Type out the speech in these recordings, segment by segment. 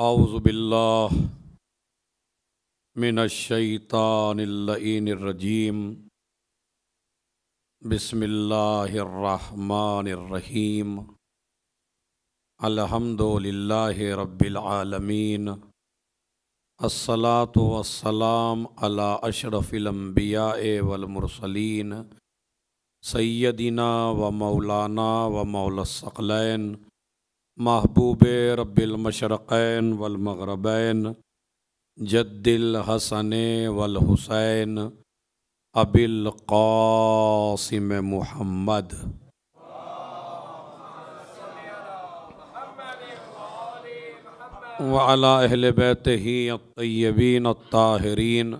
आउज़बिल्लाह मिनशैतानरजीम बसमीम अलहमदिल्लाह रब्बिलआलमीन अस्सलातु वस्सलाम अला अशरफ़िलम्बिया वलमरसलीन सैदना व मौलाना व मौलसकलैन महबूब रबिलमशरक़ैन वलमगरबैन जद्दिल हसन वलहुसैन अबिल कासिम मुहम्मद बैत ही अतयबीन ताहरीन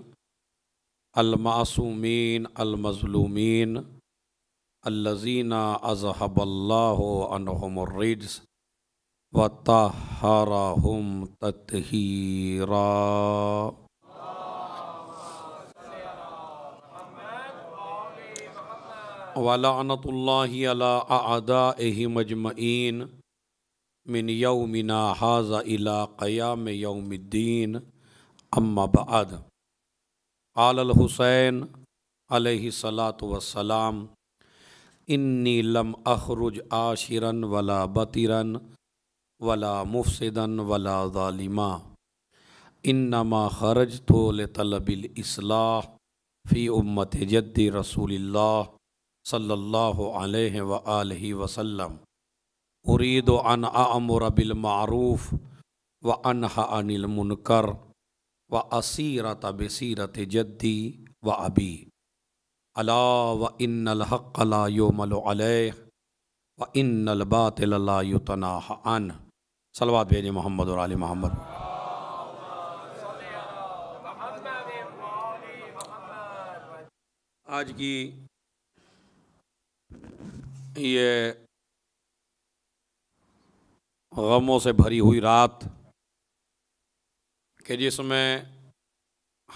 अलमासूमीन अलमजलूमीन अलजीना अजहबल्ला वताहराहुम ततहीरा वलानतल्लादाह मजमैन मिन यौमिना हाजा इला क़याम यौमद्दीन अम्माबाद आलहुसैन अलसलात वसलाम इन्नी लम अखरुज आशिरन वला बतिरन वला मुफसदन वला ालिमा इन्नमा खरज तो तलबिलसलाह फ़ी उम्मत जद रसूल सल्ला वह वसलम उरीद अन आमर बिलमूफ़ व अनहा मुनकर व असीरत बसीरत जद्दी व अबी अला व इन्नलहक़ला योमल व इन्नलबातला युतना अन सलवाद भेजे मोहम्मद और आल मोहम्मद आज की ये गमों से भरी हुई रात के जिसमें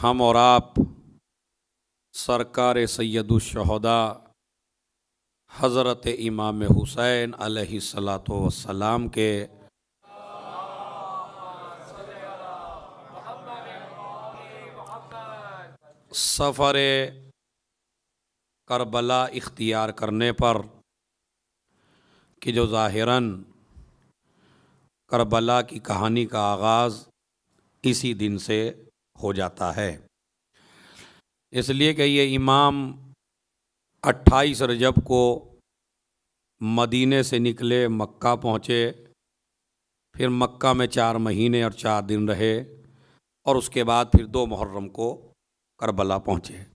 हम और आप सरकार सैदुलशहदा हज़रत इमाम हुसैन सलात वसलाम के सफ़र करबला इख्तियार करने पर कि जो ज़ाहिरन करबला की कहानी का आगाज़ इसी दिन से हो जाता है इसलिए कि ये इमाम 28 रजब को मदीने से निकले मक्का पहुँचे फिर मक्का में चार महीने और चार दिन रहे और उसके बाद फिर दो मुहर्रम को करबला पहुँचे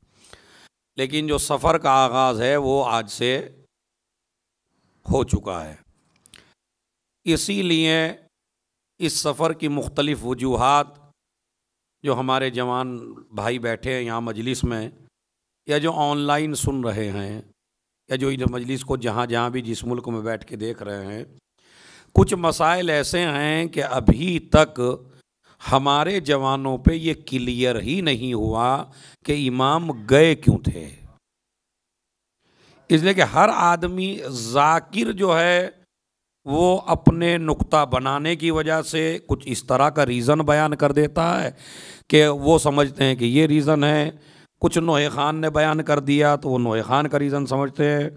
लेकिन जो सफ़र का आगाज़ है वो आज से हो चुका है इसीलिए इस सफ़र की मुख्तलिफ़ वजूहत जो हमारे जवान भाई बैठे हैं यहाँ मजलिस में या जो ऑनलाइन सुन रहे हैं या जो इस मजलिस को जहाँ जहाँ भी जिस मुल्क में बैठ के देख रहे हैं कुछ मसाइल ऐसे हैं कि अभी तक हमारे जवानों पे ये क्लियर ही नहीं हुआ कि इमाम गए क्यों थे इसलिए कि हर आदमी जाकिर जो है वो अपने नुक्ता बनाने की वजह से कुछ इस तरह का रीज़न बयान कर देता है कि वो समझते हैं कि ये रीज़न है कुछ नोहे ख़ान ने बयान कर दिया तो वो नोहे ख़ान का रीज़न समझते हैं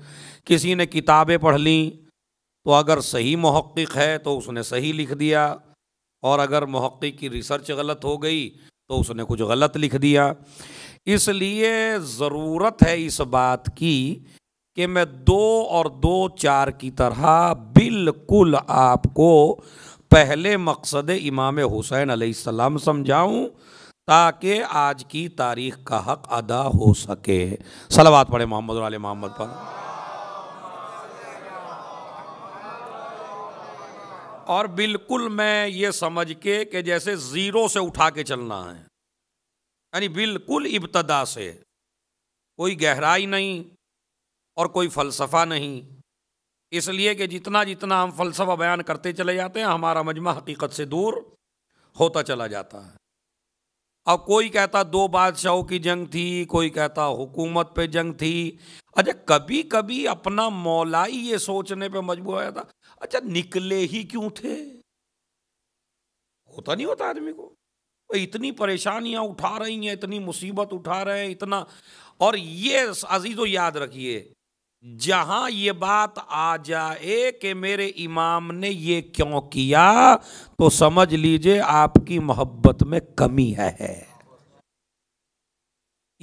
किसी ने किताबें पढ़ ली तो अगर सही महक़ है तो उसने सही लिख दिया और अगर महक्की की रिसर्च गलत हो गई तो उसने कुछ गलत लिख दिया इसलिए ज़रूरत है इस बात की कि मैं दो और दो चार की तरह बिल्कुल आपको पहले मकसद इमाम हुसैन आसमाम समझाऊँ ताकि आज की तारीख का हक अदा हो सके सलवात पढ़े मोहम्मद मोहम्मद पर और बिल्कुल मैं ये समझ के कि जैसे ज़ीरो से उठा के चलना है यानी बिल्कुल इब्तदा से कोई गहराई नहीं और कोई फ़लसफ़ा नहीं इसलिए कि जितना जितना हम फ़लसफ़ा बयान करते चले जाते हैं हमारा मजमा हकीकत से दूर होता चला जाता है अब कोई कहता दो बादशाहों की जंग थी कोई कहता हुकूमत पे जंग थी अच्छा कभी कभी अपना मौलाई ये सोचने पे मजबूर हो जाता अच्छा निकले ही क्यों थे होता नहीं होता आदमी को इतनी परेशानियां उठा रही हैं इतनी मुसीबत उठा रहे हैं इतना और ये अजीज़ो याद रखिए जहां ये बात आ जाए कि मेरे इमाम ने ये क्यों किया तो समझ लीजिए आपकी मोहब्बत में कमी है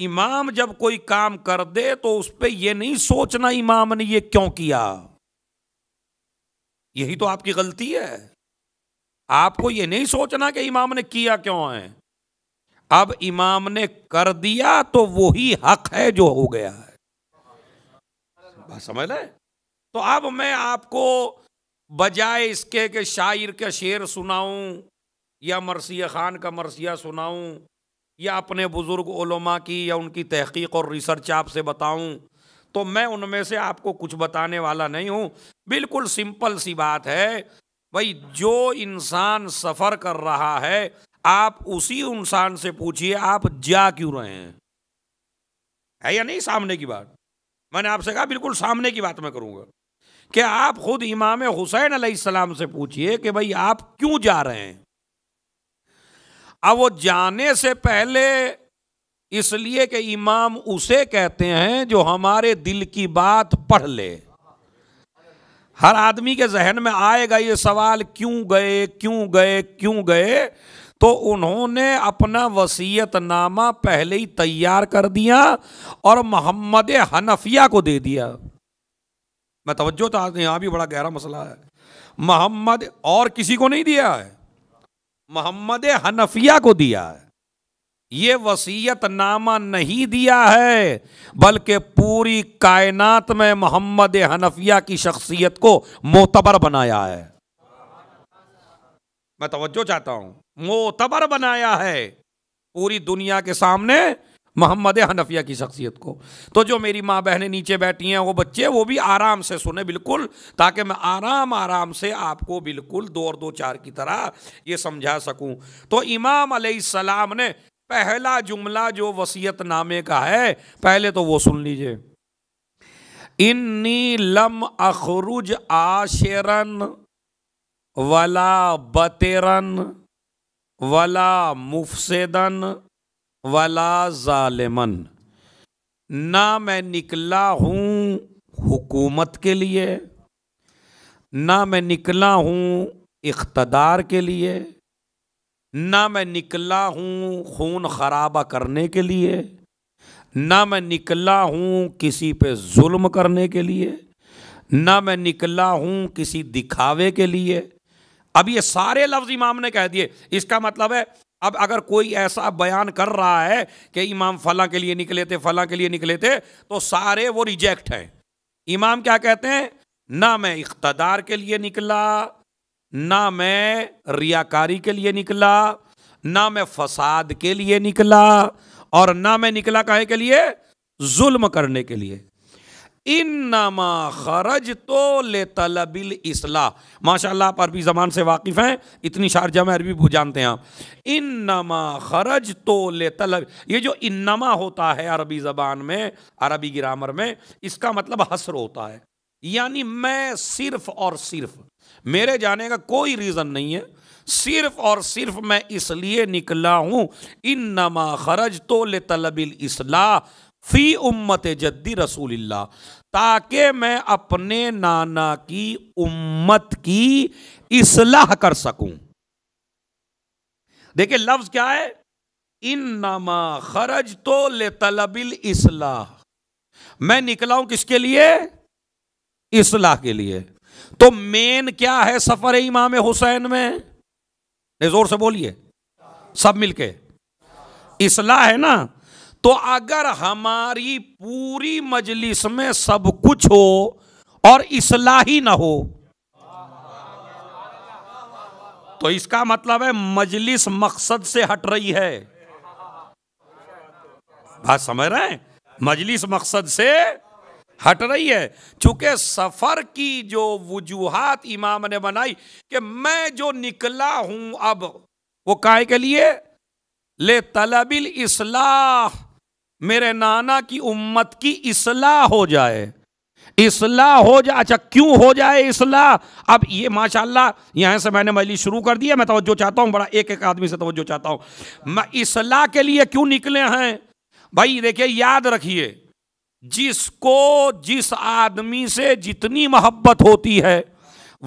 इमाम जब कोई काम कर दे तो उस पर यह नहीं सोचना इमाम ने ये क्यों किया यही तो आपकी गलती है आपको ये नहीं सोचना कि इमाम ने किया क्यों है अब इमाम ने कर दिया तो वही हक है जो हो गया है समझ लें तो अब मैं आपको बजाय इसके के शायर के शेर सुनाऊं या मरसिया ख़ान का मरसिया सुनाऊं या अपने बुज़ुर्ग ओलमा की या उनकी तहकीक और रिसर्च आपसे बताऊं तो मैं उनमें से आपको कुछ बताने वाला नहीं हूँ बिल्कुल सिंपल सी बात है भाई जो इंसान सफ़र कर रहा है आप उसी इंसान से पूछिए आप जा क्यों रहे हैं है या नहीं सामने की बात मैंने आपसे कहा बिल्कुल सामने की बात मैं करूंगा कि आप खुद इमाम हुसैन अलैहिस्सलाम से पूछिए कि भाई आप क्यों जा रहे हैं अब वो जाने से पहले इसलिए कि इमाम उसे कहते हैं जो हमारे दिल की बात पढ़ ले हर आदमी के जहन में आएगा ये सवाल क्यों गए क्यों गए क्यों गए तो उन्होंने अपना वसीयतनामा पहले ही तैयार कर दिया और मोहम्मद हनफिया को दे दिया मैं तवज्जो तो यहां भी बड़ा गहरा मसला है मोहम्मद और किसी को नहीं दिया है मोहम्मद हनफिया को दिया है ये वसीयत नामा नहीं दिया है बल्कि पूरी कायनात में मोहम्मद हनफिया की शख्सियत को मोतबर बनाया है मैं तवज्जो चाहता हूं मोतबर बनाया है पूरी दुनिया के सामने मोहम्मद हनफिया की शख्सियत को तो जो मेरी माँ बहनें नीचे बैठी हैं वो बच्चे वो भी आराम से सुने बिल्कुल ताकि मैं आराम आराम से आपको बिल्कुल दो और दो चार की तरह ये समझा सकूं तो इमाम अलैहिस्सलाम ने पहला जुमला जो वसीयत नामे का है पहले तो वो सुन लीजिए इन्नी लम अखरुज आशरन वला बतेरन वला मुफसेदन वला जालिमन ना मैं निकला हूँ हुकूमत के लिए ना मैं निकला हूँ इकतदार के लिए ना मैं निकला हूँ खून खराबा करने के लिए ना मैं निकला हूँ किसी पे जुल्म करने के लिए ना मैं निकला हूँ किसी दिखावे के लिए अब ये सारे लफ्ज़ इमाम ने कह दिए इसका मतलब है अब अगर कोई ऐसा बयान कर रहा है कि इमाम फला के लिए निकले थे फला के लिए निकले थे तो सारे वो रिजेक्ट हैं इमाम क्या कहते हैं ना मैं इकतदार के लिए निकला ना मैं रियाकारी के लिए निकला ना मैं फसाद के लिए निकला और ना मैं निकला कहे के लिए जुल्म करने के लिए इन नमा खरज तो ले तलबिल इसलाह माशाल्लाह आप अरबी ज़बान से वाकिफ़ हैं इतनी शारजा में अरबी जानते हैं आप इन नमा खरज तो ले तलब ये जो इन नमा होता है अरबी ज़बान में अरबी ग्रामर में इसका मतलब हसर होता है यानी मैं सिर्फ और सिर्फ मेरे जाने का कोई रीज़न नहीं है सिर्फ और सिर्फ मैं इसलिए निकला हूँ इन नमा खरज तो ले तलबिल इसलाह फ़ी उम्मत जद्दी रसूल ताकि मैं अपने नाना की उम्मत की इसलाह कर सकूं देखिए लफ्ज़ क्या है इन नमा खरज तो ले तलबिल इसलाह मैं निकला हूं किसके लिए इसलाह के लिए तो मेन क्या है सफर इमाम हुसैन में जोर से बोलिए सब मिलके इसलाह है ना तो अगर हमारी पूरी मजलिस में सब कुछ हो और इसलाह ही ना हो तो इसका मतलब है मजलिस मकसद से हट रही है बात समझ रहे हैं मजलिस मकसद से हट रही है चूंकि सफ़र की जो वजूहत इमाम ने बनाई कि मैं जो निकला हूं अब वो काय के लिए ले तलबिल इसलाह मेरे नाना की उम्मत की इसलाह हो जाए इसलाह हो जाए अच्छा क्यों हो जाए इसलाह अब ये माशाल्लाह यहां से मैंने मैली शुरू कर दिया मैं तवज्जो चाहता हूं बड़ा एक एक आदमी से तवज्जो चाहता हूं मैं इसलाह के लिए क्यों निकले हैं भाई देखिए याद रखिए जिसको जिस आदमी से जितनी मोहब्बत होती है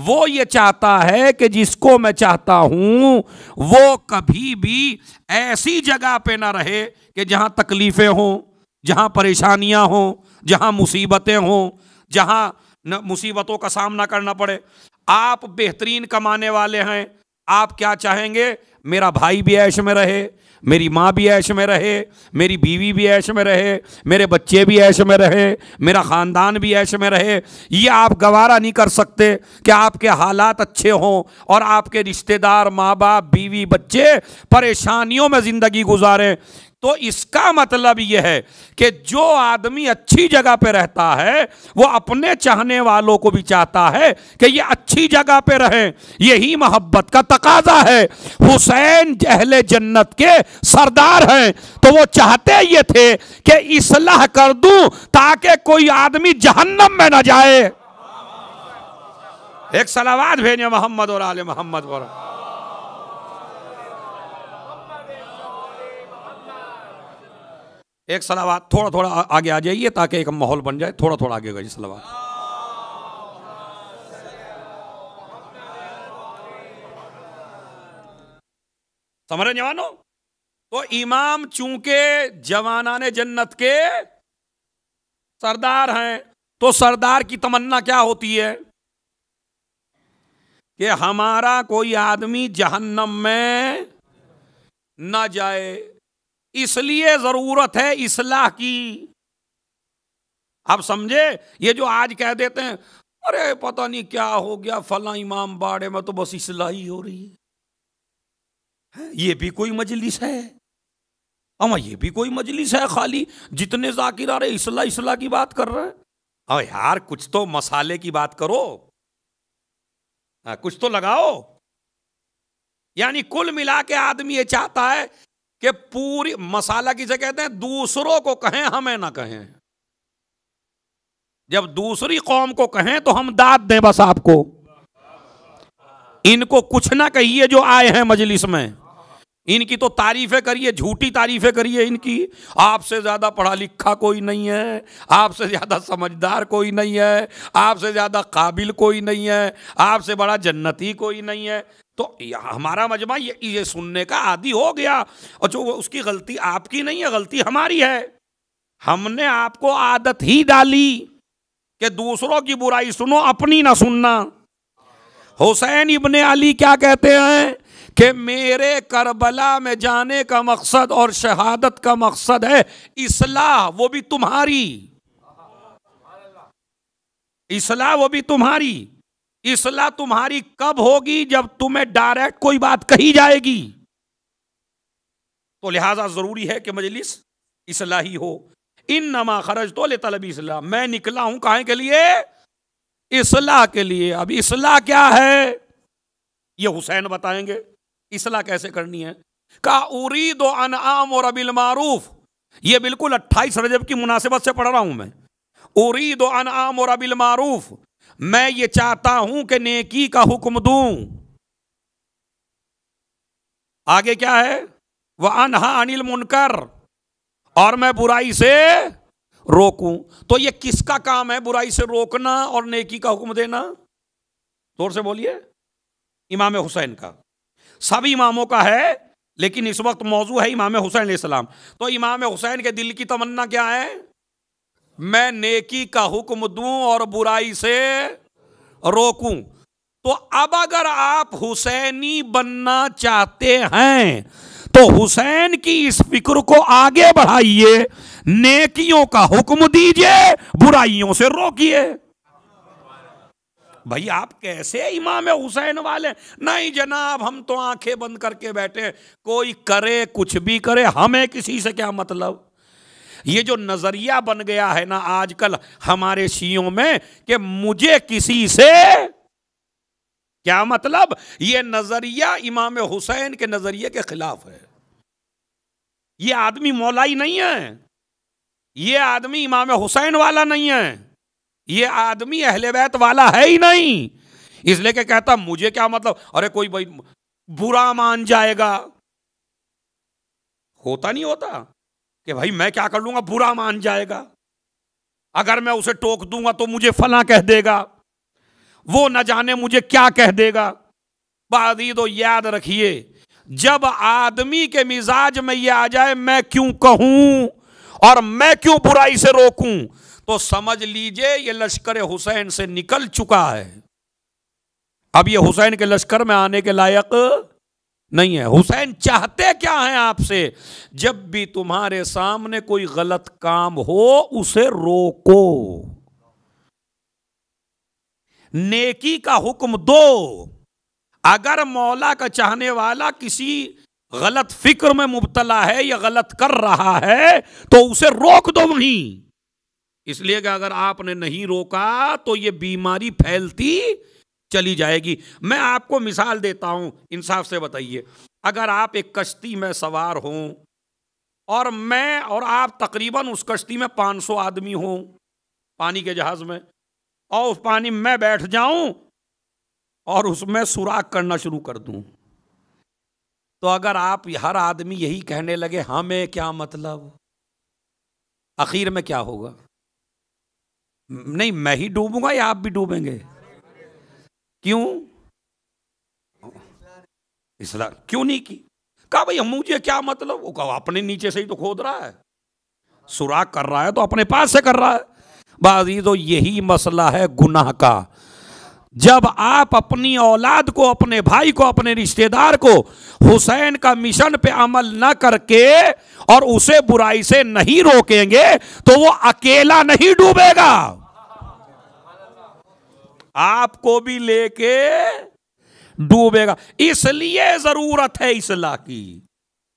वो ये चाहता है कि जिसको मैं चाहता हूँ वो कभी भी ऐसी जगह पे ना रहे कि जहाँ तकलीफ़ें हों जहाँ परेशानियाँ हों जहाँ मुसीबतें हों जहाँ मुसीबतों का सामना करना पड़े आप बेहतरीन कमाने वाले हैं आप क्या चाहेंगे मेरा भाई भी ऐश में रहे मेरी माँ भी ऐश में रहे मेरी बीवी भी ऐश में रहे मेरे बच्चे भी ऐश में रहे मेरा ख़ानदान भी ऐश में रहे ये आप गवारा नहीं कर सकते कि आपके हालात अच्छे हों और आपके रिश्तेदार माँ बाप बीवी बच्चे परेशानियों में ज़िंदगी गुजारें तो इसका मतलब यह है कि जो आदमी अच्छी जगह पे रहता है वो अपने चाहने वालों को भी चाहता है कि ये अच्छी जगह पे रहें यही मोहब्बत का तकाजा है हुसैन जहले जन्नत के सरदार हैं तो वो चाहते ये थे कि इसलाह कर दूं ताकि कोई आदमी जहन्नम में ना जाए एक सलावाद भेजे मोहम्मद और आल मोहम्मद एक सलावा थोड़ा थोड़ा आगे आ जाइए ताकि एक माहौल बन जाए थोड़ा थोड़ा आगे गई सलावा समझ रहे जवानों तो इमाम चूंके जवाना ने जन्नत के सरदार हैं तो सरदार की तमन्ना क्या होती है कि हमारा कोई आदमी जहन्नम में ना जाए इसलिए ज़रूरत है इसलाह की आप समझे ये जो आज कह देते हैं अरे पता नहीं क्या हो गया फला इमाम बाड़े में तो बस इसलाह ही हो रही है ये भी कोई मजलिस है अमां ये भी कोई मजलिस है खाली जितने जाकिर आ रहे इसलाह इसलाह की बात कर रहे हैं अब यार कुछ तो मसाले की बात करो आ, हाँ, कुछ तो लगाओ यानी कुल मिला के आदमी ये चाहता है कि पूरी मसाला किसे कहते हैं दूसरों को कहें हमें ना कहें जब दूसरी कौम को कहें तो हम दाद दें बस आपको इनको कुछ ना कहिए जो आए हैं मजलिस में इनकी तो तारीफें करिए झूठी तारीफें करिए इनकी आपसे ज़्यादा पढ़ा लिखा कोई नहीं है आपसे ज़्यादा समझदार कोई नहीं है आपसे ज़्यादा काबिल कोई नहीं है आपसे बड़ा जन्नती कोई नहीं है तो हमारा मजमा ये ये सुनने का आदि हो गया और जो उसकी गलती आपकी नहीं है गलती हमारी है हमने आपको आदत ही डाली कि दूसरों की बुराई सुनो अपनी ना सुनना हुसैन इबन अली क्या कहते हैं कि मेरे करबला में जाने का मकसद और शहादत का मकसद है इसलाह वो भी तुम्हारी इसलाह वो भी तुम्हारी इसलाह तुम्हारी कब होगी जब तुम्हें डायरेक्ट कोई बात कही जाएगी तो लिहाजा जरूरी है कि मजलिस इसलाही हो इन नमा खरज तो ले तलब इसलाह मैं निकला हूं कहा के लिए इसलाह के लिए अब इसलाह क्या है ये हुसैन बताएंगे इसलाह कैसे करनी है का उरीद अनआम और अबिल मारूफ ये बिल्कुल 28 रजब की मुनासिबत से पढ़ रहा हूं मैं उरीद अनआम और अबिल मारूफ मैं ये चाहता हूं कि नेकी का हुक्म दूं आगे क्या है वह अनहा अनिल मुनकर और मैं बुराई से रोकूं तो ये किसका काम है बुराई से रोकना और नेकी का हुक्म देना जोर से बोलिए इमाम हुसैन का सब इमामों का है लेकिन इस वक्त मौजू है इमाम हुसैन सलाम तो इमाम हुसैन के दिल की तमन्ना क्या है मैं नेकी का हुक्म दूं और बुराई से रोकूं तो अब अगर आप हुसैनी बनना चाहते हैं तो हुसैन की इस फिक्र को आगे बढ़ाइए नेकियों का हुक्म दीजिए बुराइयों से रोकिए भाई आप कैसे इमाम हुसैन वाले नहीं जनाब हम तो आंखें बंद करके बैठे कोई करे कुछ भी करे हमें किसी से क्या मतलब ये जो नज़रिया बन गया है ना आजकल हमारे शीयों में कि मुझे किसी से क्या मतलब ये नज़रिया इमाम हुसैन के नज़रिए के ख़िलाफ़ है ये आदमी मौलाई नहीं है ये आदमी इमाम हुसैन वाला नहीं है ये आदमी अहले वाला है ही नहीं इसलिए के कहता मुझे क्या मतलब अरे कोई भाई बुरा मान जाएगा होता नहीं होता कि भाई मैं क्या कर लूंगा बुरा मान जाएगा अगर मैं उसे टोक दूंगा तो मुझे फला कह देगा वो न जाने मुझे क्या कह देगा बादी तो याद रखिए जब आदमी के मिजाज में ये आ जाए मैं क्यों कहूं और मैं क्यों बुराई से रोकूं तो समझ लीजिए ये लश्कर हुसैन से निकल चुका है अब ये हुसैन के लश्कर में आने के लायक नहीं है हुसैन चाहते क्या हैं आपसे जब भी तुम्हारे सामने कोई गलत काम हो उसे रोको नेकी का हुक्म दो अगर मौला का चाहने वाला किसी गलत फिक्र में मुबतला है या गलत कर रहा है तो उसे रोक दो वहीं इसलिए कि अगर आपने नहीं रोका तो ये बीमारी फैलती चली जाएगी मैं आपको मिसाल देता हूं इंसाफ से बताइए अगर आप एक कश्ती में सवार हों और मैं और आप तकरीबन उस कश्ती में 500 आदमी हों पानी के जहाज में और उस पानी में बैठ जाऊं और उसमें सुराख करना शुरू कर दूं तो अगर आप हर आदमी यही कहने लगे हमें क्या मतलब आखिर में क्या होगा नहीं मैं ही डूबूंगा या आप भी डूबेंगे क्यों इसलाह क्यों नहीं की कहा भाई हम मुझे क्या मतलब वो कहा अपने नीचे से ही तो खोद रहा है सुराख कर रहा है तो अपने पास से कर रहा है बाजी तो यही मसला है गुनाह का जब आप अपनी औलाद को अपने भाई को अपने रिश्तेदार को हुसैन का मिशन पे अमल ना करके और उसे बुराई से नहीं रोकेंगे तो वो अकेला नहीं डूबेगा आपको भी लेके डूबेगा इसलिए जरूरत है इसलाह की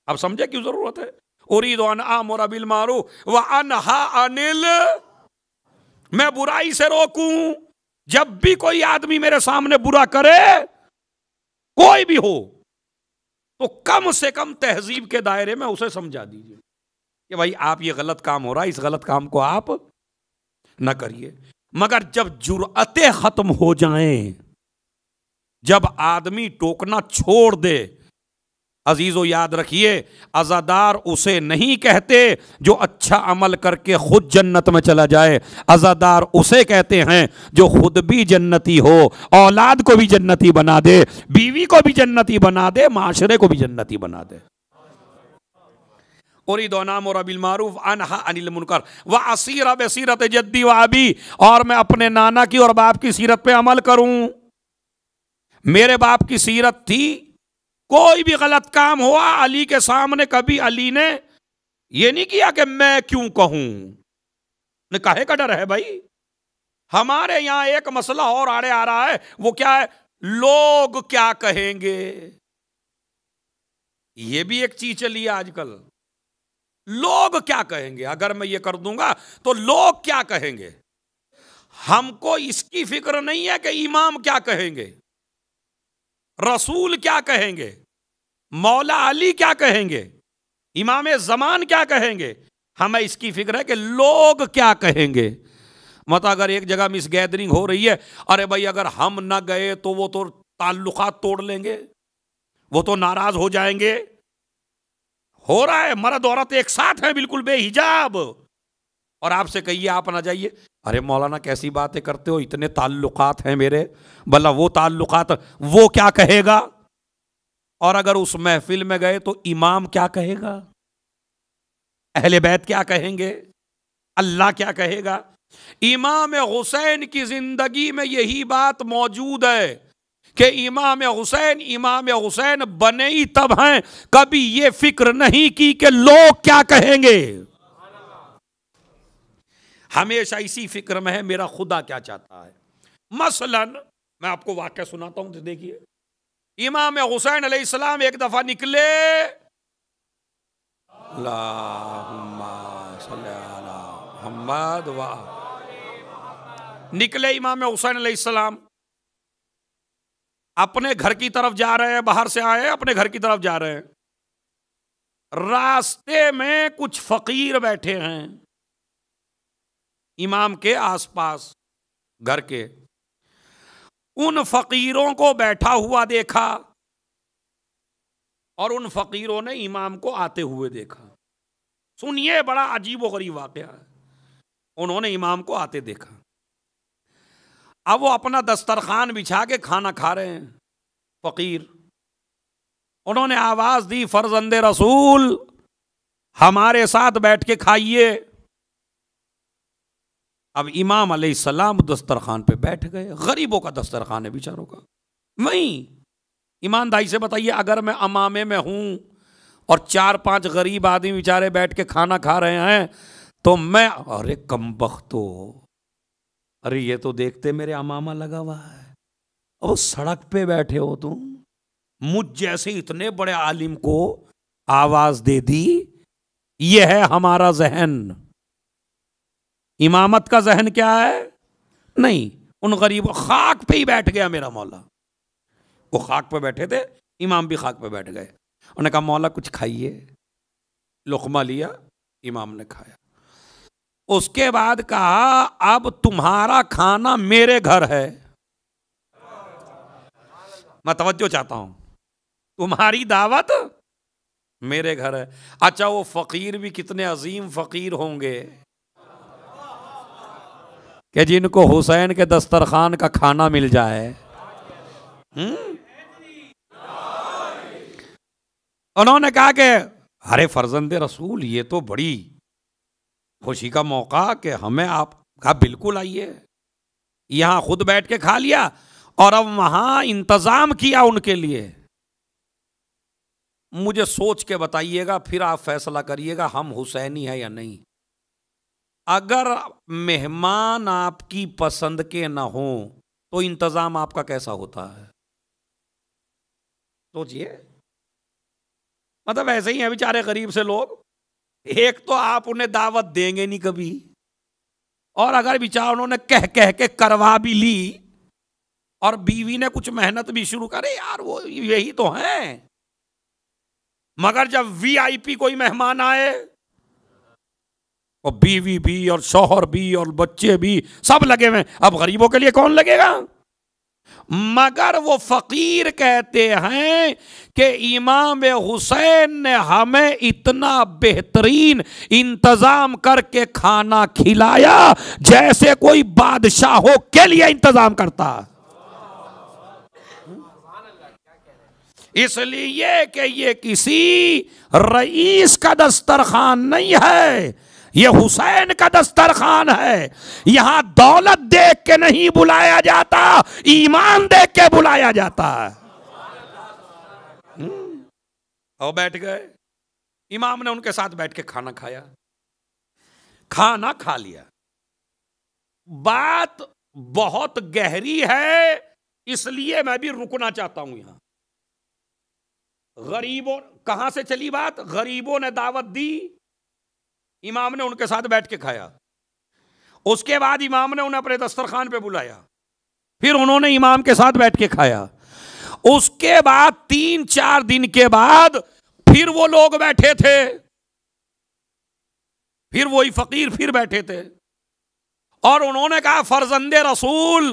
अब समझे क्यों जरूरत है उरीद आम और बिल मारू व अनहा अनिल मैं बुराई से रोकूं जब भी कोई आदमी मेरे सामने बुरा करे कोई भी हो तो कम से कम तहजीब के दायरे में उसे समझा दीजिए कि भाई आप ये गलत काम हो रहा है इस गलत काम को आप ना करिए मगर जब जुर्अतें ख़त्म हो जाएं, जब आदमी टोकना छोड़ दे अजीज़ो याद रखिए अज़ादार उसे नहीं कहते जो अच्छा अमल करके खुद जन्नत में चला जाए अज़ादार उसे कहते हैं जो खुद भी जन्नती हो औलाद को भी जन्नती बना दे बीवी को भी जन्नती बना दे माशरे को भी जन्नती बना दे उरी दो नाम और अबिलमारूफ अनिल मुनकर व असीरा बसीरत जद्दी व अभी और मैं अपने नाना की और बाप की सीरत पे अमल करूं मेरे बाप की सीरत थी कोई भी गलत काम हुआ अली के सामने कभी अली ने ये नहीं किया कि मैं क्यों कहूं ने कहे का डर है भाई हमारे यहां एक मसला और आड़े आ रहा है वो क्या है लोग क्या कहेंगे ये भी एक चीज चली है आजकल लोग क्या कहेंगे अगर मैं ये कर दूंगा तो लोग क्या कहेंगे हमको इसकी फिक्र नहीं है कि इमाम क्या कहेंगे रसूल क्या कहेंगे मौला अली क्या कहेंगे इमाम जमान क्या कहेंगे हमें इसकी फिक्र है कि लोग क्या कहेंगे मत अगर एक जगह मिस गैदरिंग हो रही है अरे भाई अगर हम ना गए तो वो तो ताल्लुकात तोड़ लेंगे वो तो नाराज हो जाएंगे हो रहा है मर्द औरत एक साथ है बिल्कुल बेहिजाब और आपसे कहिए आप ना जाइए अरे मौलाना कैसी बातें करते हो इतने ताल्लुकात हैं मेरे भला वो ताल्लुकात वो क्या कहेगा और अगर उस महफिल में गए तो इमाम क्या कहेगा अहले बैत क्या कहेंगे अल्लाह क्या कहेगा इमाम हुसैन की जिंदगी में यही बात मौजूद है कि इमाम हुसैन इमाम हुसैन बने ही तब हैं कभी ये फिक्र नहीं की कि लोग क्या कहेंगे हमेशा इसी फिक्र में है मेरा खुदा क्या चाहता है मसलन मैं आपको वाक्य सुनाता हूं तो देखिए इमाम हुसैन अलैहिस्सलाम एक दफा निकले मोहम्मद निकले इमाम हुसैन अलैहिस्सलाम अपने घर की तरफ जा रहे हैं बाहर से आए अपने घर की तरफ जा रहे हैं रास्ते में कुछ फकीर बैठे हैं इमाम के आसपास घर के उन फकीरों को बैठा हुआ देखा और उन फकीरों ने इमाम को आते हुए देखा सुनिए बड़ा अजीब गरीब वाक़ है उन्होंने इमाम को आते देखा अब वो अपना दस्तरखान बिछा के खाना खा रहे हैं फ़कीर उन्होंने आवाज़ दी फर्जंद रसूल हमारे साथ बैठ के खाइए अब इमाम अलैहिस्सलाम दस्तरखान पे बैठ गए गरीबों का दस्तरखान है बेचारों का वहीं ईमानदारी से बताइए अगर मैं अमामे में हूं और चार पांच गरीब आदमी बेचारे बैठ के खाना खा रहे हैं तो मैं अरे कम बख्तो अरे ये तो देखते मेरे अमामा लगा हुआ है अब सड़क पे बैठे हो तुम मुझ जैसे इतने बड़े आलिम को आवाज दे दी यह है हमारा जहन इमामत का जहन क्या है नहीं उन गरीब खाक पे ही बैठ गया मेरा मौला वो खाक पे बैठे थे इमाम भी खाक पे बैठ गए उन्होंने कहा मौला कुछ खाइए लुकमा लिया इमाम ने खाया उसके बाद कहा अब तुम्हारा खाना मेरे घर है मैं तवज्जो चाहता हूं तुम्हारी दावत मेरे घर है अच्छा वो फकीर भी कितने अजीम फकीर होंगे कि जिनको हुसैन के दस्तरखान का खाना मिल जाए उन्होंने कहा कि अरे फर्जंद रसूल ये तो बड़ी खुशी का मौका कि हमें आप कहा बिल्कुल आइए यहां खुद बैठ के खा लिया और अब वहां इंतज़ाम किया उनके लिए मुझे सोच के बताइएगा फिर आप फैसला करिएगा हम हुसैनी है या नहीं अगर मेहमान आपकी पसंद के ना हो तो इंतज़ाम आपका कैसा होता है सोचिए मतलब ऐसे ही हैं बेचारे गरीब से लोग एक तो आप उन्हें दावत देंगे नहीं कभी और अगर विचार उन्होंने कह कह के करवा भी ली और बीवी ने कुछ मेहनत भी शुरू करे यार वो यही तो हैं मगर जब वीआईपी कोई मेहमान आए और बीवी भी और शोहर भी और बच्चे भी सब लगे हुए अब गरीबों के लिए कौन लगेगा मगर वो फ़कीर कहते हैं कि इमाम हुसैन ने हमें इतना बेहतरीन इंतज़ाम करके खाना खिलाया जैसे कोई बादशाहों के लिए इंतज़ाम करता इसलिए कि ये किसी रईस का दस्तरखान नहीं है ये हुसैन का दस्तरखान है यहां दौलत देख के नहीं बुलाया जाता ईमान देख के बुलाया जाता है हम्म। और बैठ गए इमाम ने उनके साथ बैठ के खाना खाया खाना खा लिया बात बहुत गहरी है इसलिए मैं भी रुकना चाहता हूं यहां गरीबों कहां से चली बात गरीबों ने दावत दी इमाम ने उनके साथ बैठ के खाया उसके बाद इमाम ने उन्हें अपने दस्तरखान पे बुलाया फिर उन्होंने इमाम के साथ बैठ के खाया उसके बाद तीन चार दिन के बाद फिर वो लोग बैठे थे फिर वही फकीर फिर बैठे थे और उन्होंने कहा फर्जंदे रसूल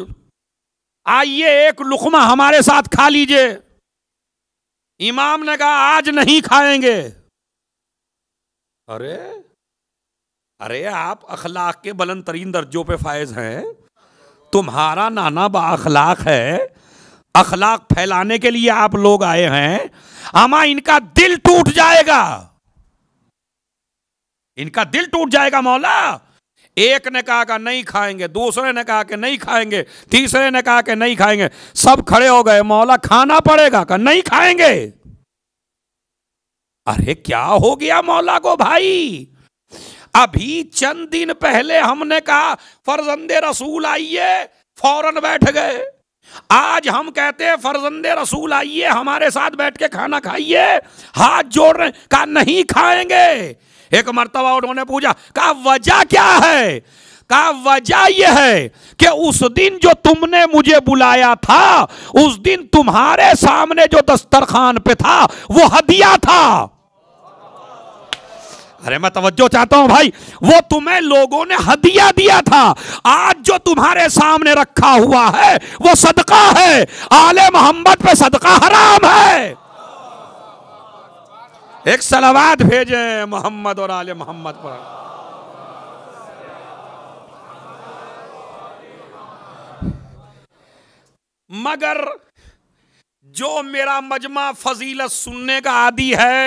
आइए एक लुकमा हमारे साथ खा लीजिए इमाम ने कहा आज नहीं खाएंगे अरे अरे आप अखलाक के बुलंद तरीन दर्जों पर फायज हैं तुम्हारा नाना बा अखलाक है अखलाक फैलाने के लिए आप लोग आए हैं आमा इनका दिल टूट जाएगा इनका दिल टूट जाएगा मौला एक ने कहा कि नहीं खाएंगे दूसरे ने कहा कि नहीं खाएंगे तीसरे ने कहा कि नहीं खाएंगे सब खड़े हो गए मौला खाना पड़ेगा का नहीं खाएंगे अरे क्या हो गया मौला को भाई अभी चंद दिन पहले हमने कहा फरजंदे रसूल आइए फौरन बैठ गए आज हम कहते हैं फरजंदे रसूल आइए हमारे साथ बैठ के खाना खाइए हाथ रहे का नहीं खाएंगे एक मरतबा उन्होंने पूछा कहा वजह क्या है का वजह यह है कि उस दिन जो तुमने मुझे बुलाया था उस दिन तुम्हारे सामने जो दस्तरखान पे था वो हदिया था अरे मैं तवज्जो चाहता हूं भाई वो तुम्हें लोगों ने हदिया दिया था आज जो तुम्हारे सामने रखा हुआ है वो सदका है आले मोहम्मद पे सदका हराम है एक सलावाद भेजे मोहम्मद और आले मोहम्मद पर मगर जो मेरा मजमा फजीलत सुनने का आदि है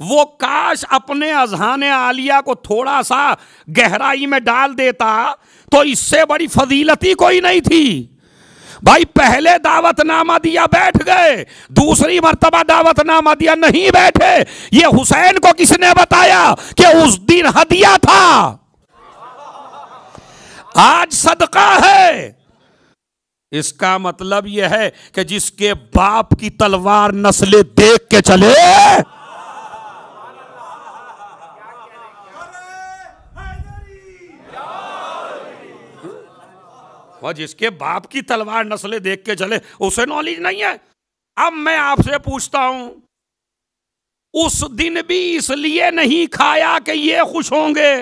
वो काश अपने अजहान आलिया को थोड़ा सा गहराई में डाल देता तो इससे बड़ी फजीलती कोई नहीं थी भाई पहले दावतनामा दिया बैठ गए दूसरी मरतबा दावतनामा दिया नहीं बैठे ये हुसैन को किसने बताया कि उस दिन हदिया था आज सदका है इसका मतलब यह है कि जिसके बाप की तलवार नस्ले देख के चले वह जिसके बाप की तलवार नस्लें देख के चले उसे नॉलेज नहीं है अब मैं आपसे पूछता हूं उस दिन भी इसलिए नहीं खाया कि ये खुश होंगे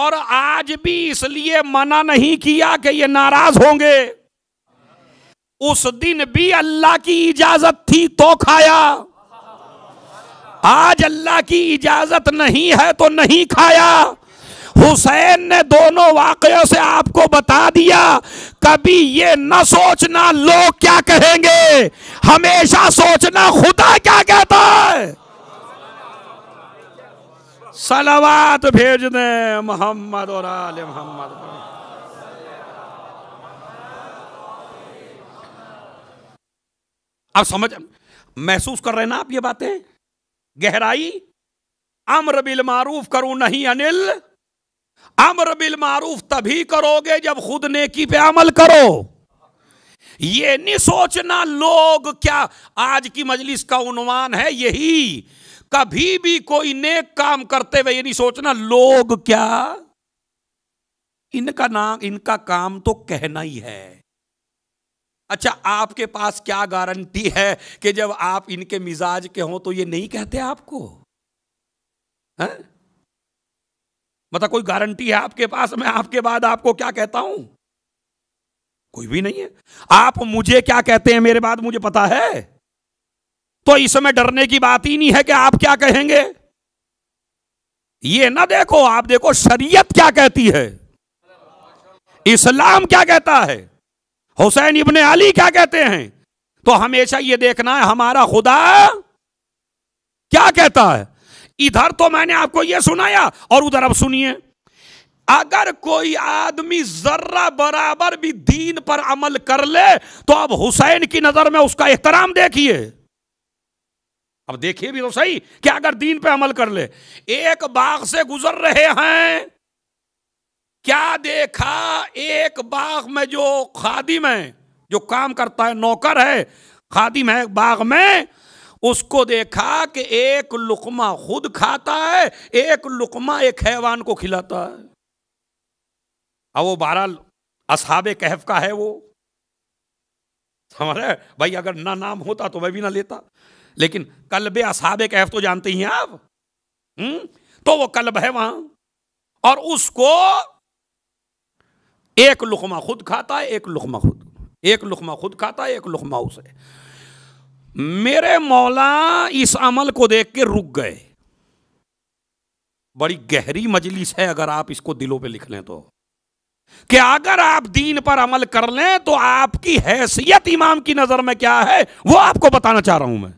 और आज भी इसलिए मना नहीं किया कि ये नाराज होंगे उस दिन भी अल्लाह की इजाजत थी तो खाया आज अल्लाह की इजाजत नहीं है तो नहीं खाया हुसैन ने दोनों वाकयों से आपको बता दिया कभी ये न सोचना लोग क्या कहेंगे हमेशा सोचना खुदा क्या कहता है सलावात भेज दें मोहम्मद और आल मोहम्मद आप समझ महसूस कर रहे हैं ना आप ये बातें गहराई अम्र बिल मारूफ करूं नहीं अनिल अमर बिल मारूफ तभी करोगे जब खुद नेकी पे अमल करो ये नहीं सोचना लोग क्या आज की मजलिस का उन्वान है यही कभी भी कोई नेक काम करते हुए ये नहीं सोचना लोग क्या इनका नाम इनका काम तो कहना ही है अच्छा आपके पास क्या गारंटी है कि जब आप इनके मिजाज के हों तो ये नहीं कहते आपको है? हाँ? मतलब कोई गारंटी है आपके पास मैं आपके बाद आपको क्या कहता हूं कोई भी नहीं है आप मुझे क्या कहते हैं मेरे बाद मुझे पता है तो इसमें डरने की बात ही नहीं है कि आप क्या कहेंगे ये ना देखो आप देखो शरीयत क्या कहती है इस्लाम क्या कहता है हुसैन इबन अली क्या कहते हैं तो हमेशा ये देखना है हमारा खुदा क्या कहता है इधर तो मैंने आपको यह सुनाया और उधर अब सुनिए अगर कोई आदमी जर्रा बराबर भी दीन पर अमल कर ले तो अब हुसैन की नजर में उसका एहतराम देखिए अब देखिए भी तो सही कि अगर दीन पर अमल कर ले एक बाग से गुजर रहे हैं क्या देखा एक बाग में जो खादिम है जो काम करता है नौकर है खादिम है बाग में उसको देखा कि एक लुकमा खुद खाता है एक लुकमा एक हैवान को खिलाता है अब वो बहरहाल असहाबे कहफ का है वो समझ रहे भाई अगर ना नाम होता तो मैं भी ना लेता लेकिन कलबे असहाबे कहफ तो जानते ही हैं आप हुँ? हम्म? तो वो कल्ब है वहां और उसको एक लुकमा खुद खाता है एक लुकमा खुद एक लुकमा खुद खाता है एक लुकमा उसे मेरे मौला इस अमल को देख के रुक गए बड़ी गहरी मजलिस है अगर आप इसको दिलों पे लिख लें तो कि अगर आप दीन पर अमल कर लें तो आपकी हैसियत इमाम की नजर में क्या है वो आपको बताना चाह रहा हूं मैं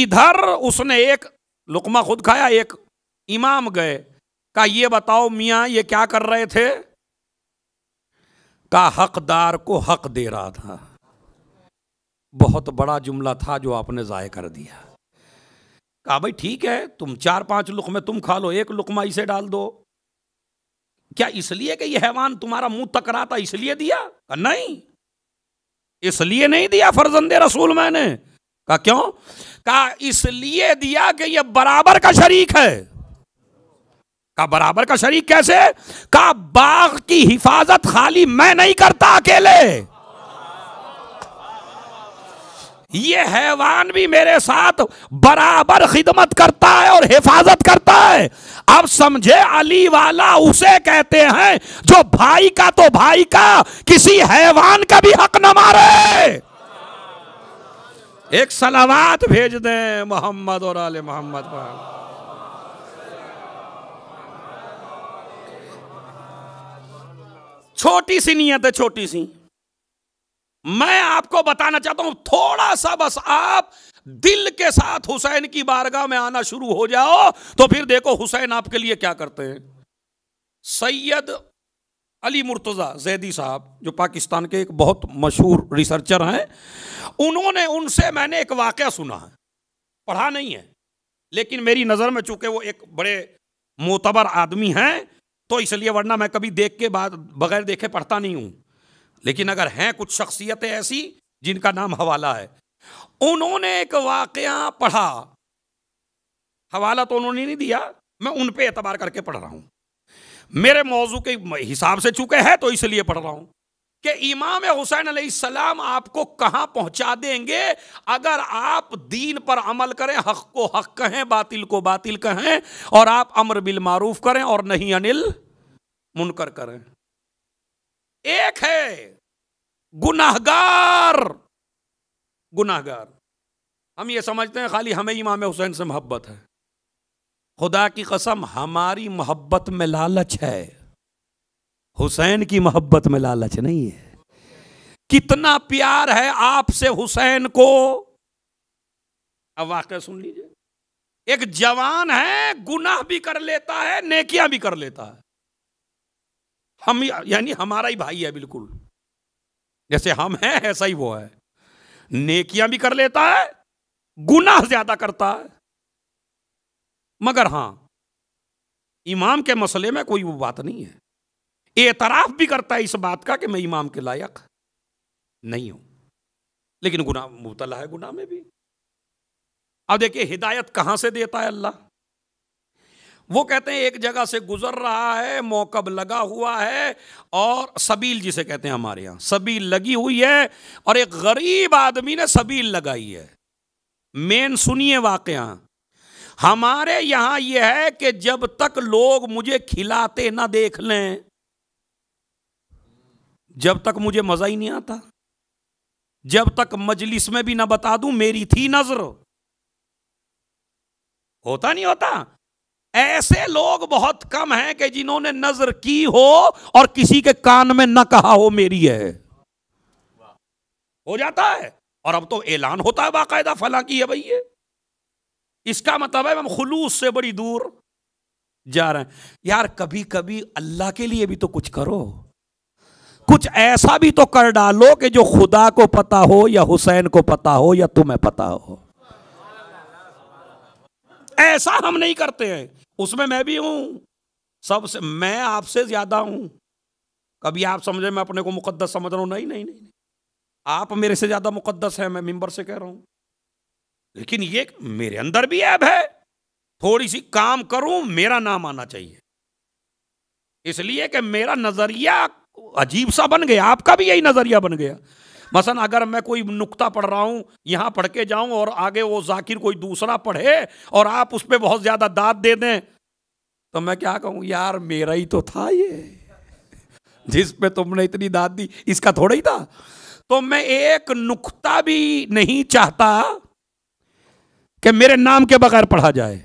इधर उसने एक लुकमा खुद खाया एक इमाम गए का ये बताओ मियां ये क्या कर रहे थे का हकदार को हक दे रहा था बहुत बड़ा जुमला था जो आपने ज़ाय कर दिया कहा भाई ठीक है तुम चार पांच लुकमे तुम खा लो एक लुकमा इसे डाल दो क्या इसलिए कि यह हैवान तुम्हारा मुंह तकरा था इसलिए दिया नहीं इसलिए नहीं दिया फर्जंदे रसूल मैंने कहा क्यों कहा इसलिए दिया कि यह बराबर का शरीक है का बराबर का शरीक कैसे का बाग की हिफाजत खाली मैं नहीं करता अकेले ये हैवान भी मेरे साथ बराबर खिदमत करता है और हिफाजत करता है अब समझे अली वाला उसे कहते हैं जो भाई का तो भाई का किसी हैवान का भी हक न मारे एक सलावात भेज दें मोहम्मद और आल मोहम्मद पर छोटी सी नीयत है छोटी सी मैं आपको बताना चाहता हूं थोड़ा सा बस आप दिल के साथ हुसैन की बारगाह में आना शुरू हो जाओ तो फिर देखो हुसैन आपके लिए क्या करते हैं सैयद अली मुर्तज़ा जैदी साहब जो पाकिस्तान के एक बहुत मशहूर रिसर्चर हैं उन्होंने उनसे मैंने एक वाक़ सुना है पढ़ा नहीं है लेकिन मेरी नज़र में चूंकि वो एक बड़े मोतबर आदमी हैं तो इसलिए वरना मैं कभी देख के बाद बगैर देखे पढ़ता नहीं हूं लेकिन अगर हैं कुछ शख्सियतें ऐसी जिनका नाम हवाला है उन्होंने एक वाकया पढ़ा हवाला तो उन्होंने नहीं दिया मैं उन पे एतबार करके पढ़ रहा हूं मेरे मौजू के हिसाब से चुके हैं तो इसलिए पढ़ रहा हूं कि इमाम हुसैन सलाम आपको कहां पहुंचा देंगे अगर आप दीन पर अमल करें हक को हक कहें बातिल को बातिल कहें और आप अमर बिल मारूफ करें और नहीं अनिल मुनकर करें एक है गुनाहगार गुनाहगार हम ये समझते हैं खाली हमें इमाम हुसैन से मोहब्बत है खुदा की कसम हमारी मोहब्बत में लालच है हुसैन की मोहब्बत में लालच नहीं है कितना प्यार है आपसे हुसैन को अब वाक्य सुन लीजिए एक जवान है गुनाह भी कर लेता है नेकियां भी कर लेता है हम यानी हमारा ही भाई है बिल्कुल जैसे हम हैं ऐसा ही वो है नेकियां भी कर लेता है गुनाह ज्यादा करता है मगर हां इमाम के मसले में कोई वो बात नहीं है एतराफ भी करता है इस बात का कि मैं इमाम के लायक नहीं हूं लेकिन गुनाह मुबतला है गुनाह में भी अब देखिए हिदायत कहां से देता है अल्लाह वो कहते हैं एक जगह से गुजर रहा है मौकब लगा हुआ है और सबील जिसे कहते हैं हमारे यहां सबील लगी हुई है और एक गरीब आदमी ने सबील लगाई है मेन सुनिए वाकया हमारे यहां यह है कि जब तक लोग मुझे खिलाते ना देख लें जब तक मुझे मज़ा ही नहीं आता जब तक मजलिस में भी ना बता दूं मेरी थी नजर होता नहीं होता ऐसे लोग बहुत कम हैं कि जिन्होंने नजर की हो और किसी के कान में न कहा हो मेरी है हो जाता है और अब तो ऐलान होता है बाकायदा फला की है भाई ये इसका मतलब है हम खुलूस से बड़ी दूर जा रहे हैं यार कभी कभी अल्लाह के लिए भी तो कुछ करो कुछ ऐसा भी तो कर डालो कि जो खुदा को पता हो या हुसैन को पता हो या तुम्हें पता हो ऐसा हम नहीं करते हैं उसमें मैं भी हूं सबसे मैं आपसे ज़्यादा हूं कभी आप समझे मैं अपने को मुकद्दस समझ रहा हूँ नहीं नहीं नहीं आप मेरे से ज़्यादा मुकद्दस है मैं मेम्बर से कह रहा हूं लेकिन ये मेरे अंदर भी ऐब है थोड़ी सी काम करूं मेरा नाम आना चाहिए इसलिए कि मेरा नज़रिया अजीब सा बन गया आपका भी यही नज़रिया बन गया मसन अगर मैं कोई नुक्ता पढ़ रहा हूँ यहाँ पढ़ के जाऊँ और आगे वो जाकिर कोई दूसरा पढ़े और आप उस पर बहुत ज़्यादा दाद दे दें तो मैं क्या कहूँ यार मेरा ही तो था ये जिस पे तुमने इतनी दाद दी इसका थोड़ा ही था तो मैं एक नुक्ता भी नहीं चाहता कि मेरे नाम के बगैर पढ़ा जाए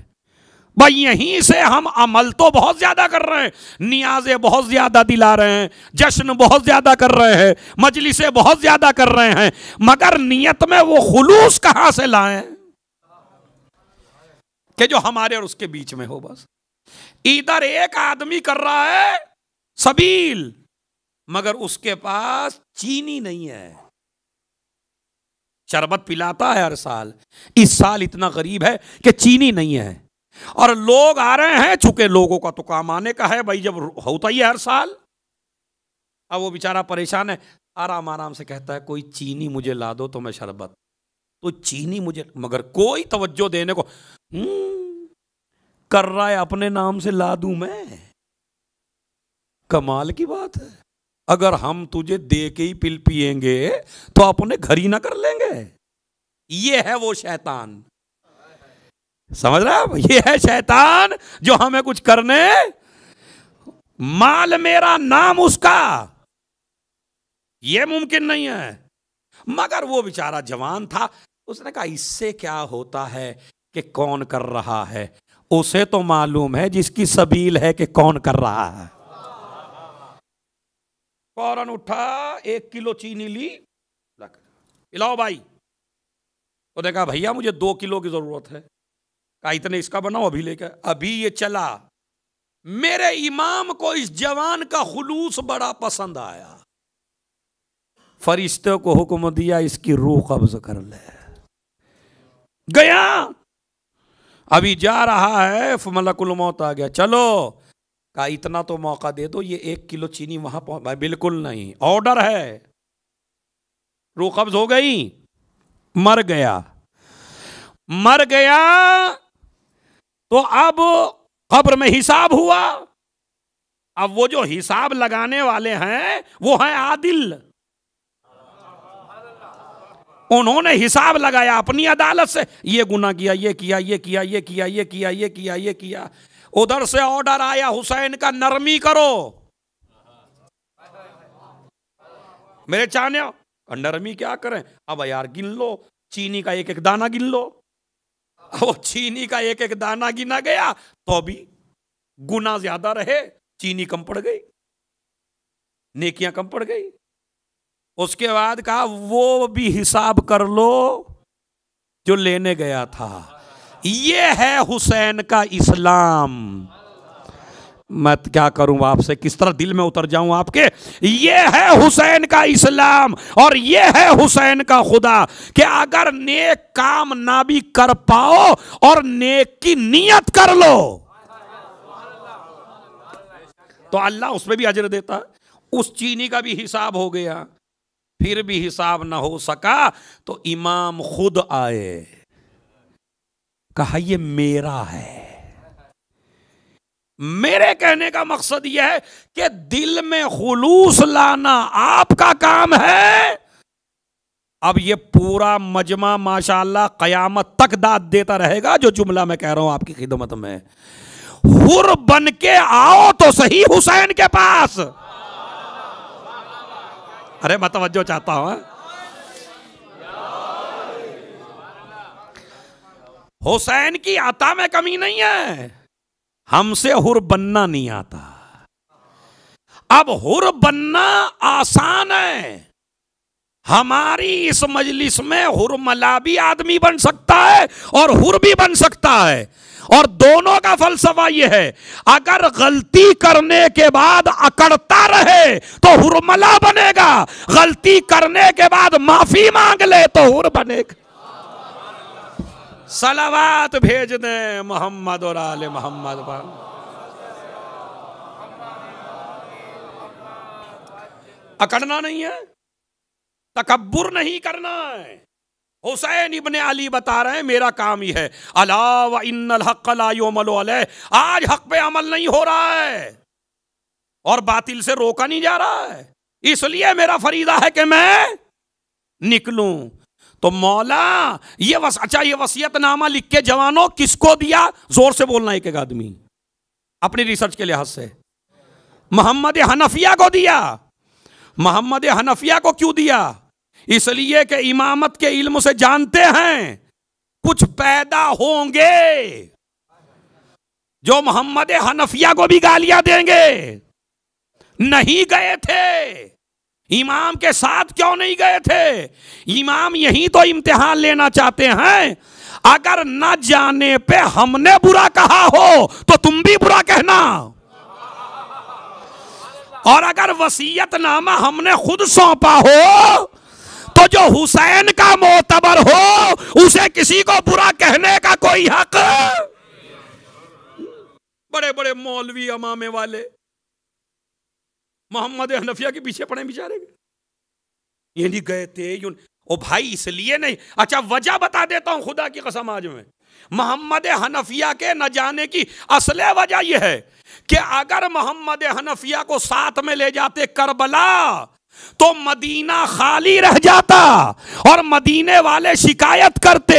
भाई यहीं से हम अमल तो बहुत ज़्यादा कर रहे हैं नियाजे बहुत ज़्यादा दिला रहे हैं जश्न बहुत ज़्यादा कर रहे हैं मजलिसे बहुत ज़्यादा कर रहे हैं मगर नियत में वो खुलूस कहां से लाएं कि जो हमारे और उसके बीच में हो बस इधर एक आदमी कर रहा है सबील मगर उसके पास चीनी नहीं है शरबत पिलाता है हर साल इस साल इतना गरीब है कि चीनी नहीं है और लोग आ रहे हैं चुके लोगों का तो काम आने का है भाई जब होता ही है हर साल अब वो बेचारा परेशान है आराम आराम से कहता है कोई चीनी मुझे ला दो तो मैं शरबत तो चीनी मुझे मगर कोई तवज्जो देने को हम्म, कर रहा है अपने नाम से ला दू मैं कमाल की बात है अगर हम तुझे दे के ही पिल पिएंगे तो अपने घर ही ना कर लेंगे ये है वो शैतान समझ रहे आप ये है शैतान जो हमें कुछ करने माल मेरा नाम उसका यह मुमकिन नहीं है मगर वो बेचारा जवान था उसने कहा इससे क्या होता है कि कौन कर रहा है उसे तो मालूम है जिसकी सबील है कि कौन कर रहा है फौरन उठा एक किलो चीनी ली पिलाओ भाई तो देखा भैया मुझे दो किलो की जरूरत है इतने इसका बनाओ अभी लेकर अभी ये चला मेरे इमाम को इस जवान का खुलूस बड़ा पसंद आया फरिश्ते को हुक्म दिया इसकी रूह कब्ज कर ले गया अभी जा रहा है मलकुल मौत आ गया चलो का इतना तो मौका दे दो ये एक किलो चीनी वहां पहुंच बिल्कुल नहीं ऑर्डर है रूह कब्ज हो गई मर गया मर गया तो अब खबर में हिसाब हुआ अब वो जो हिसाब लगाने वाले हैं वो हैं आदिल उन्होंने हिसाब लगाया अपनी अदालत से ये गुना किया ये किया ये किया ये किया ये किया ये किया ये किया उधर से ऑर्डर आया हुसैन का नरमी करो मेरे चाहने नरमी क्या करें अब यार गिन लो चीनी का एक एक दाना गिन लो वो चीनी का एक एक दाना गिना गया तो भी गुना ज्यादा रहे चीनी कम पड़ गई नेकियां कम पड़ गई उसके बाद कहा वो भी हिसाब कर लो जो लेने गया था ये है हुसैन का इस्लाम मैं क्या करूं आपसे किस तरह दिल में उतर जाऊं आपके ये है हुसैन का इस्लाम और ये है हुसैन का खुदा कि अगर नेक काम ना भी कर पाओ और नेक की नीयत कर लो तो अल्लाह उसमें भी अजर देता उस चीनी का भी हिसाब हो गया फिर भी हिसाब ना हो सका तो इमाम खुद आए कहा ये मेरा है मेरे कहने का मकसद यह है कि दिल में खुलूस लाना आपका काम है अब यह पूरा मजमा माशाल्लाह कयामत तक दाद देता रहेगा जो जुमला मैं कह रहा हूं आपकी खिदमत में हुर बन के आओ तो सही हुसैन के पास अरे मैं तवज्जो चाहता हूं हाँ। हुसैन की आता में कमी नहीं है हमसे हुर बनना नहीं आता अब हुर बनना आसान है हमारी इस मजलिस में हुरमला भी आदमी बन सकता है और हुर भी बन सकता है और दोनों का फलसफा यह है अगर गलती करने के बाद अकड़ता रहे तो हुरमला बनेगा गलती करने के बाद माफी मांग ले तो हुर बनेगा सलावात भेज दें मोहम्मद और आल मोहम्मद पर अकड़ना नहीं है तकबुर नहीं करना है हुसैन इबन अली बता रहे हैं मेरा काम ही है अला इन हक अलामल आज हक पे अमल नहीं हो रहा है और बातिल से रोका नहीं जा रहा है इसलिए मेरा फरीदा है कि मैं निकलूं तो मौला ये वस अच्छा ये वसीयतनामा लिख के जवानों किसको दिया जोर से बोलना एक एक आदमी अपनी रिसर्च के लिहाज से मोहम्मद हनफिया को दिया मोहम्मद हनफिया को क्यों दिया इसलिए कि इमामत के इल्म से जानते हैं कुछ पैदा होंगे जो मोहम्मद हनफिया को भी गालियां देंगे नहीं गए थे इमाम के साथ क्यों नहीं गए थे इमाम यही तो इम्तिहान लेना चाहते हैं अगर न जाने पे हमने बुरा कहा हो तो तुम भी बुरा कहना और अगर वसीयत नामा हमने खुद सौंपा हो तो जो हुसैन का मोतबर हो उसे किसी को बुरा कहने का कोई हक बड़े बड़े मौलवी अमामे वाले मोहम्मद हनफिया के पीछे पड़े बेचारे नहीं गए थे यून ओ भाई इसलिए नहीं अच्छा वजह बता देता हूं खुदा की कसम आज में मोहम्मद हनफिया के न जाने की असल वजह यह है कि अगर मोहम्मद हनफिया को साथ में ले जाते करबला तो मदीना खाली रह जाता और मदीने वाले शिकायत करते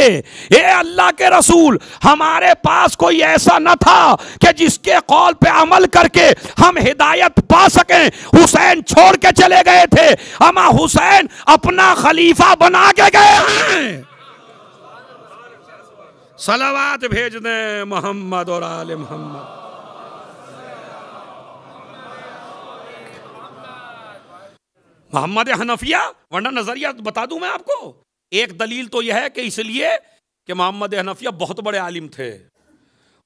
ए अल्लाह के रसूल हमारे पास कोई ऐसा न था कि जिसके कौल पे अमल करके हम हिदायत पा सकें हुसैन छोड़ के चले गए थे अमा हुसैन अपना खलीफा बना के गए हैं सलावात भेज दें मोहम्मद और आल मोहम्मद मोहम्मद हनफिया वरना नज़रिया बता दूं मैं आपको एक दलील तो यह है कि इसलिए कि मोहम्मद हनफिया बहुत बड़े आलिम थे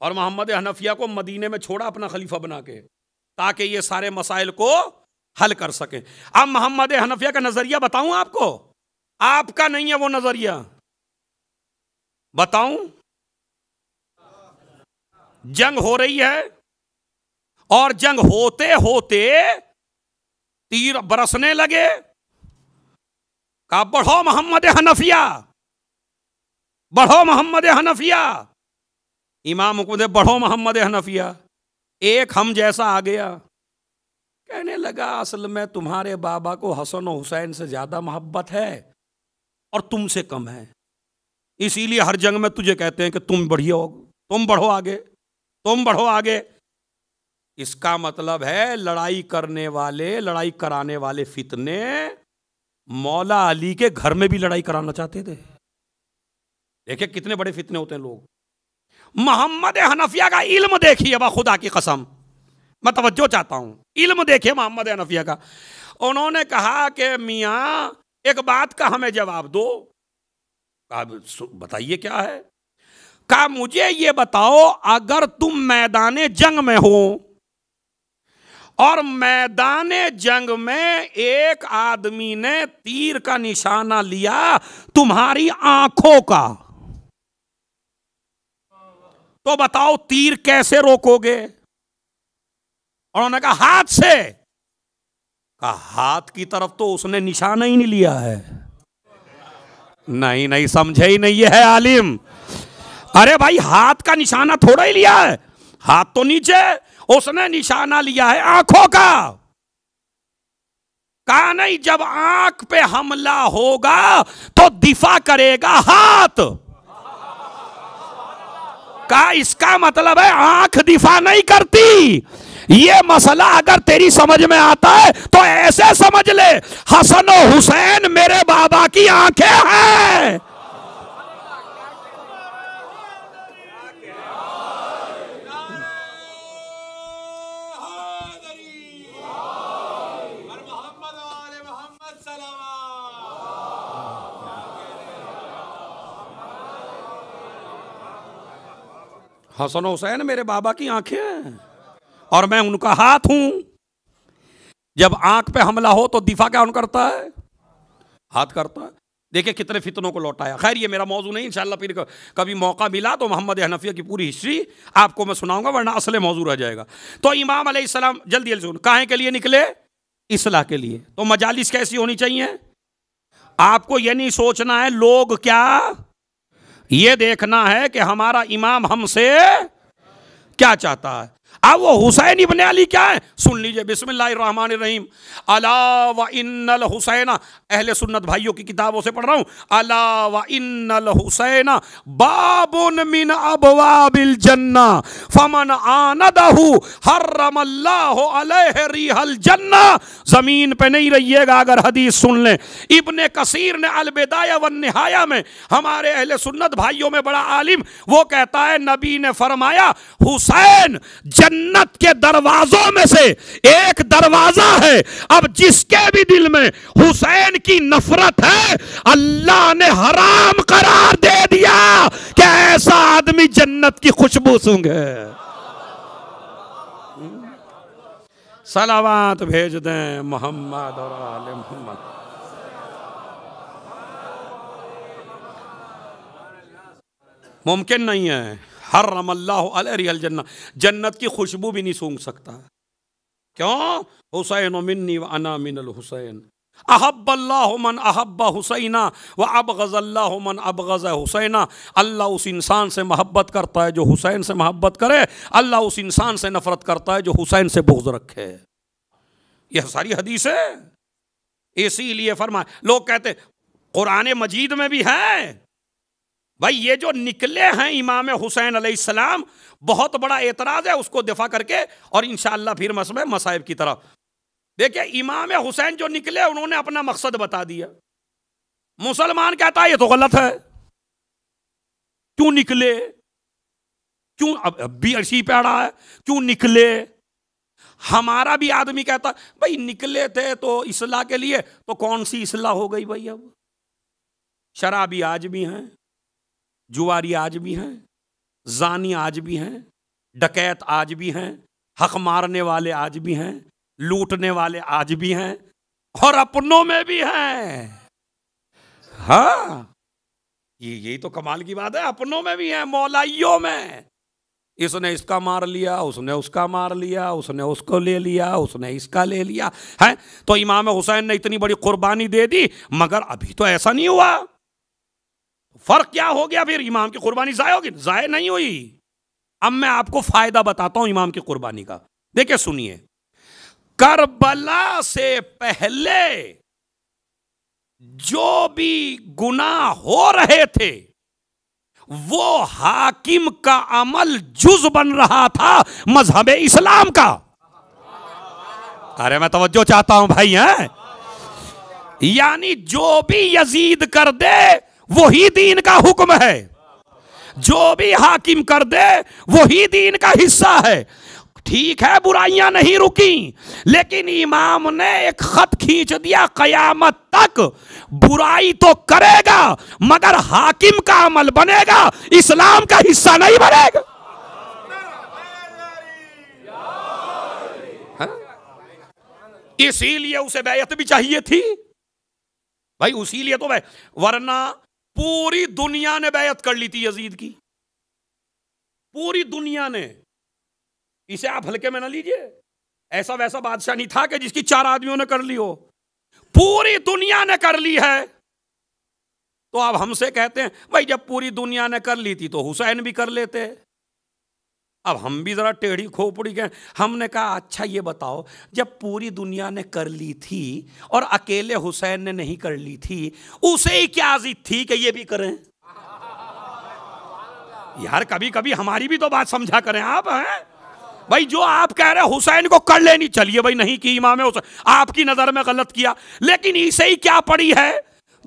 और मोहम्मद हनफिया को मदीने में छोड़ा अपना खलीफा बना के ताकि ये सारे मसाइल को हल कर सके अब मोहम्मद हनफिया का नज़रिया बताऊं आपको आपका नहीं है वो नज़रिया बताऊं जंग हो रही है और जंग होते होते तीर बरसने लगे कहा बढ़ो मोहम्मद हनफिया बढ़ो मोहम्मद हनफिया इमाम हुकुम बढ़ो मोहम्मद हनफिया एक हम जैसा आ गया कहने लगा असल में तुम्हारे बाबा को हसन और हुसैन से ज़्यादा मोहब्बत है और तुमसे कम है इसीलिए हर जंग में तुझे कहते हैं कि तुम बढ़िया हो तुम बढ़ो आगे तुम बढ़ो आगे इसका मतलब है लड़ाई करने वाले लड़ाई कराने वाले फितने मौला अली के घर में भी लड़ाई कराना चाहते थे देखिए कितने बड़े फितने होते हैं लोग मोहम्मद हनफिया का इल्म देखिए बा खुदा की कसम मैं तवज्जो चाहता हूं इल्म देखिए मोहम्मद हनफिया का उन्होंने कहा कि मियाँ एक बात का हमें जवाब दो बताइए क्या है कहा मुझे ये बताओ अगर तुम मैदान जंग में हो और मैदान जंग में एक आदमी ने तीर का निशाना लिया तुम्हारी आंखों का तो बताओ तीर कैसे रोकोगे उन्होंने कहा हाथ से कहा हाथ की तरफ तो उसने निशाना ही नहीं लिया है नहीं नहीं समझे ही नहीं है आलिम अरे भाई हाथ का निशाना थोड़ा ही लिया है हाथ तो नीचे उसने निशाना लिया है आंखों का कहा नहीं जब आंख पे हमला होगा तो दिफा करेगा हाथ का इसका मतलब है आंख दिफा नहीं करती ये मसला अगर तेरी समझ में आता है तो ऐसे समझ ले हसन हुसैन मेरे बाबा की आंखें हैं हसन हुसैन मेरे बाबा की आंखें हैं और मैं उनका हाथ हूं जब आंख पे हमला हो तो दिफा क्या करता है हाथ करता है देखिए कितने फितनों को लौटाया खैर ये मेरा मौजू नहीं इंशाल्लाह फिर कभी मौका मिला तो मोहम्मद हनफिया की पूरी हिस्ट्री आपको मैं सुनाऊंगा वरना असले मौजू रह जाएगा तो इमाम अलैहिस्सलाम जल्दी जल्दी सुन के लिए निकले इसलाह के लिए तो मजालिस कैसी होनी चाहिए आपको ये नहीं सोचना है लोग क्या ये देखना है कि हमारा इमाम हमसे क्या चाहता है अब वो हुसैन इबन अली क्या है सुन लीजिए बिस्मिल्लाहमान रहीम अला व इन्नल हुसैन अहले सुन्नत भाइयों की किताबों से पढ़ रहा हूँ अला व इन्नल हुसैन बाबुन मिन अबवाबिल जन्ना फमन आनदहु हर्रमल्लाहु अलैहि रिहल जन्ना ज़मीन पे नहीं रहिएगा अगर हदीस सुन लें इबन कसीर ने अलबदाया व नहाया में हमारे अहले सुन्नत भाइयों में बड़ा आलिम वो कहता है नबी ने फरमाया हुसैन जन्नत के दरवाजों में से एक दरवाजा है अब जिसके भी दिल में हुसैन की नफरत है अल्लाह ने हराम करार दे दिया कि ऐसा आदमी जन्नत की खुशबू सूंघे सलावात भेज दें मोहम्मद और आले मोहम्मद मुमकिन नहीं है हर रमल्लाल जन्ना जन्नत की खुशबू भी नहीं सूंघ सकता क्यों हुसैन मिन्नी व अना मिनल हुसैन मन अहब हुसैना व अब गज़ल्लामन अब गज़ हुसैना अल्लाह उस इंसान से महब्बत करता है जो हुसैन से महब्बत करे अल्लाह उस इंसान से नफ़रत करता है जो हुसैन से बुग्ज रखे यह सारी हदीस है इसीलिए फरमाए लोग कहते कुरान मजीद में भी है भाई ये जो निकले हैं इमाम हुसैन अलैहिस्सलाम बहुत बड़ा एतराज़ है उसको दफा करके और इन फिर मसब मसाइब की तरफ देखिए इमाम हुसैन जो निकले उन्होंने अपना मकसद बता दिया मुसलमान कहता है ये तो गलत है क्यों निकले क्यों अब, अब भी इसी पे अड़ा है क्यों निकले हमारा भी आदमी कहता भाई निकले थे तो इसलाह के लिए तो कौन सी इसलाह हो गई भाई अब शराबी आज भी हैं जुआरी आज भी हैं जानी आज भी हैं डकैत आज भी हैं हक मारने वाले आज भी हैं लूटने वाले आज भी हैं और अपनों में भी हैं हाँ ये यही तो कमाल की बात है अपनों में भी हैं मौलाइयों में इसने इसका मार लिया उसने उसका मार लिया उसने उसको ले लिया उसने इसका ले लिया है तो इमाम हुसैन ने इतनी बड़ी कुर्बानी दे दी मगर अभी तो ऐसा नहीं हुआ फर्क क्या हो गया फिर इमाम की कुर्बानी ज़ाय होगी ज़ाय नहीं हुई अब मैं आपको फ़ायदा बताता हूं इमाम की कुर्बानी का देखिए सुनिए करबला से पहले जो भी गुना हो रहे थे वो हाकिम का अमल जुज बन रहा था मजहब इस्लाम का अरे मैं तवज्जो चाहता हूं भाई हैं यानी जो भी यजीद कर दे वही दीन का हुक्म है जो भी हाकिम कर दे वही दीन का हिस्सा है ठीक है बुराइयां नहीं रुकी लेकिन इमाम ने एक खत खींच दिया कयामत तक बुराई तो करेगा मगर हाकिम का अमल बनेगा इस्लाम का हिस्सा नहीं बनेगा हाँ? इसीलिए उसे बेयत भी चाहिए थी भाई उसीलिए तो वरना पूरी दुनिया ने बैत कर ली थी यजीद की पूरी दुनिया ने इसे आप हल्के में ना लीजिए ऐसा वैसा बादशाह नहीं था कि जिसकी चार आदमियों ने कर ली हो पूरी दुनिया ने कर ली है तो आप हमसे कहते हैं भाई जब पूरी दुनिया ने कर ली थी तो हुसैन भी कर लेते अब हम भी ज़रा टेढ़ी खोपड़ी के हमने कहा अच्छा ये बताओ जब पूरी दुनिया ने कर ली थी और अकेले हुसैन ने नहीं कर ली थी उसे ही क्या आजिद थी कि ये भी करें यार कभी कभी हमारी भी तो बात समझा करें आप हैं भाई जो आप कह रहे हुसैन को कर लेनी चलिए भाई नहीं की इमाम हुसैन आपकी नज़र में गलत किया लेकिन इसे ही क्या पड़ी है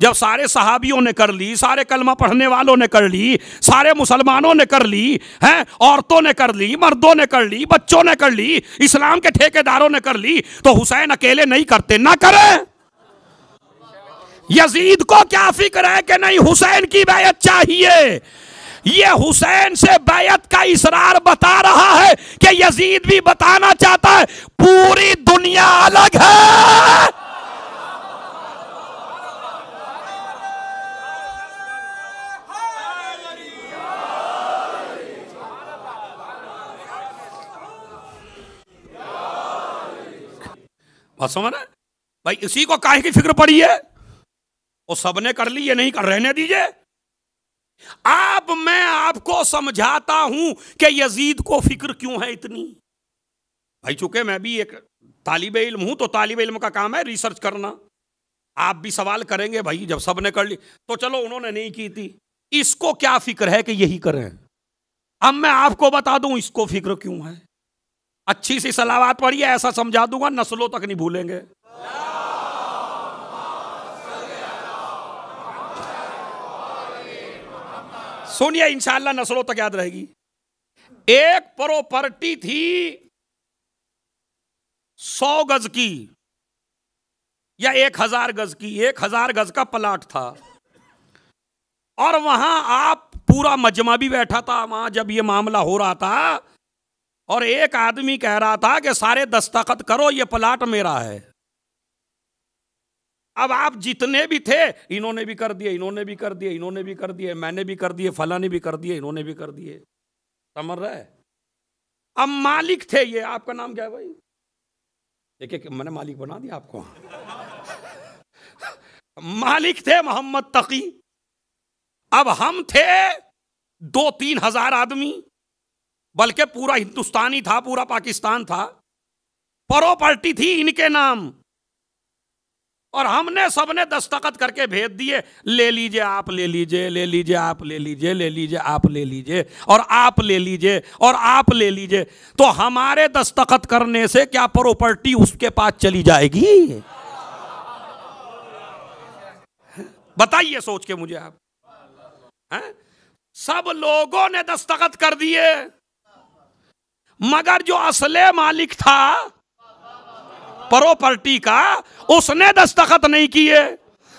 जब सारे सहाबियों ने कर ली सारे कलमा पढ़ने वालों ने कर ली सारे मुसलमानों ने कर ली हैं औरतों ने कर ली मर्दों ने कर ली बच्चों ने कर ली इस्लाम के ठेकेदारों ने कर ली तो हुसैन अकेले नहीं करते ना करें यजीद को क्या फिक्र है कि नहीं हुसैन की बैत चाहिए ये हुसैन से बैत का इसरार बता रहा है कि यजीद भी बताना चाहता है पूरी दुनिया अलग है बात समझ भाई इसी को काहे की फिक्र पड़ी है वो सबने कर ली ये नहीं कर रहने दीजिए आप मैं आपको समझाता हूं कि यजीद को फिक्र क्यों है इतनी भाई चूंकि मैं भी एक तालिब इल्म हूं तो तालिब इल्म का काम है रिसर्च करना आप भी सवाल करेंगे भाई जब सबने कर ली तो चलो उन्होंने नहीं की थी इसको क्या फिक्र है कि यही करें अब मैं आपको बता दूं इसको फिक्र क्यों है अच्छी सी सलावात पढ़िए ऐसा समझा दूंगा नस्लों तक नहीं भूलेंगे सुनिए इंशाला नस्लों तक याद रहेगी एक प्रॉपर्टी थी सौ गज की या एक हजार गज की एक हजार गज का प्लाट था और वहां आप पूरा मजमा भी बैठा था वहां जब ये मामला हो रहा था और एक आदमी कह रहा था कि सारे दस्तखत करो ये प्लाट मेरा है अब आप जितने भी थे इन्होंने भी कर दिए इन्होंने भी कर दिए इन्होंने भी कर दिए मैंने भी कर दिए फला ने भी कर दिए इन्होंने भी कर दिए समझ रहे अब मालिक थे ये आपका नाम क्या है भाई एक एक मैंने मालिक बना दिया आपको मालिक थे मोहम्मद तकी अब हम थे दो तीन हजार आदमी बल्कि पूरा हिंदुस्तान ही था पूरा पाकिस्तान था प्रॉपर्टी थी इनके नाम और हमने सबने दस्तखत करके भेज दिए ले लीजिए आप ले लीजिए ले लीजिए आप ले लीजिए ले लीजिए आप ले लीजिए और आप ले लीजिए और आप ले लीजिए तो हमारे दस्तखत करने से क्या प्रॉपर्टी उसके पास चली जाएगी बताइए सोच के मुझे आप हैं सब लोगों ने दस्तखत कर दिए मगर जो असले मालिक था प्रॉपर्टी का उसने दस्तखत नहीं किए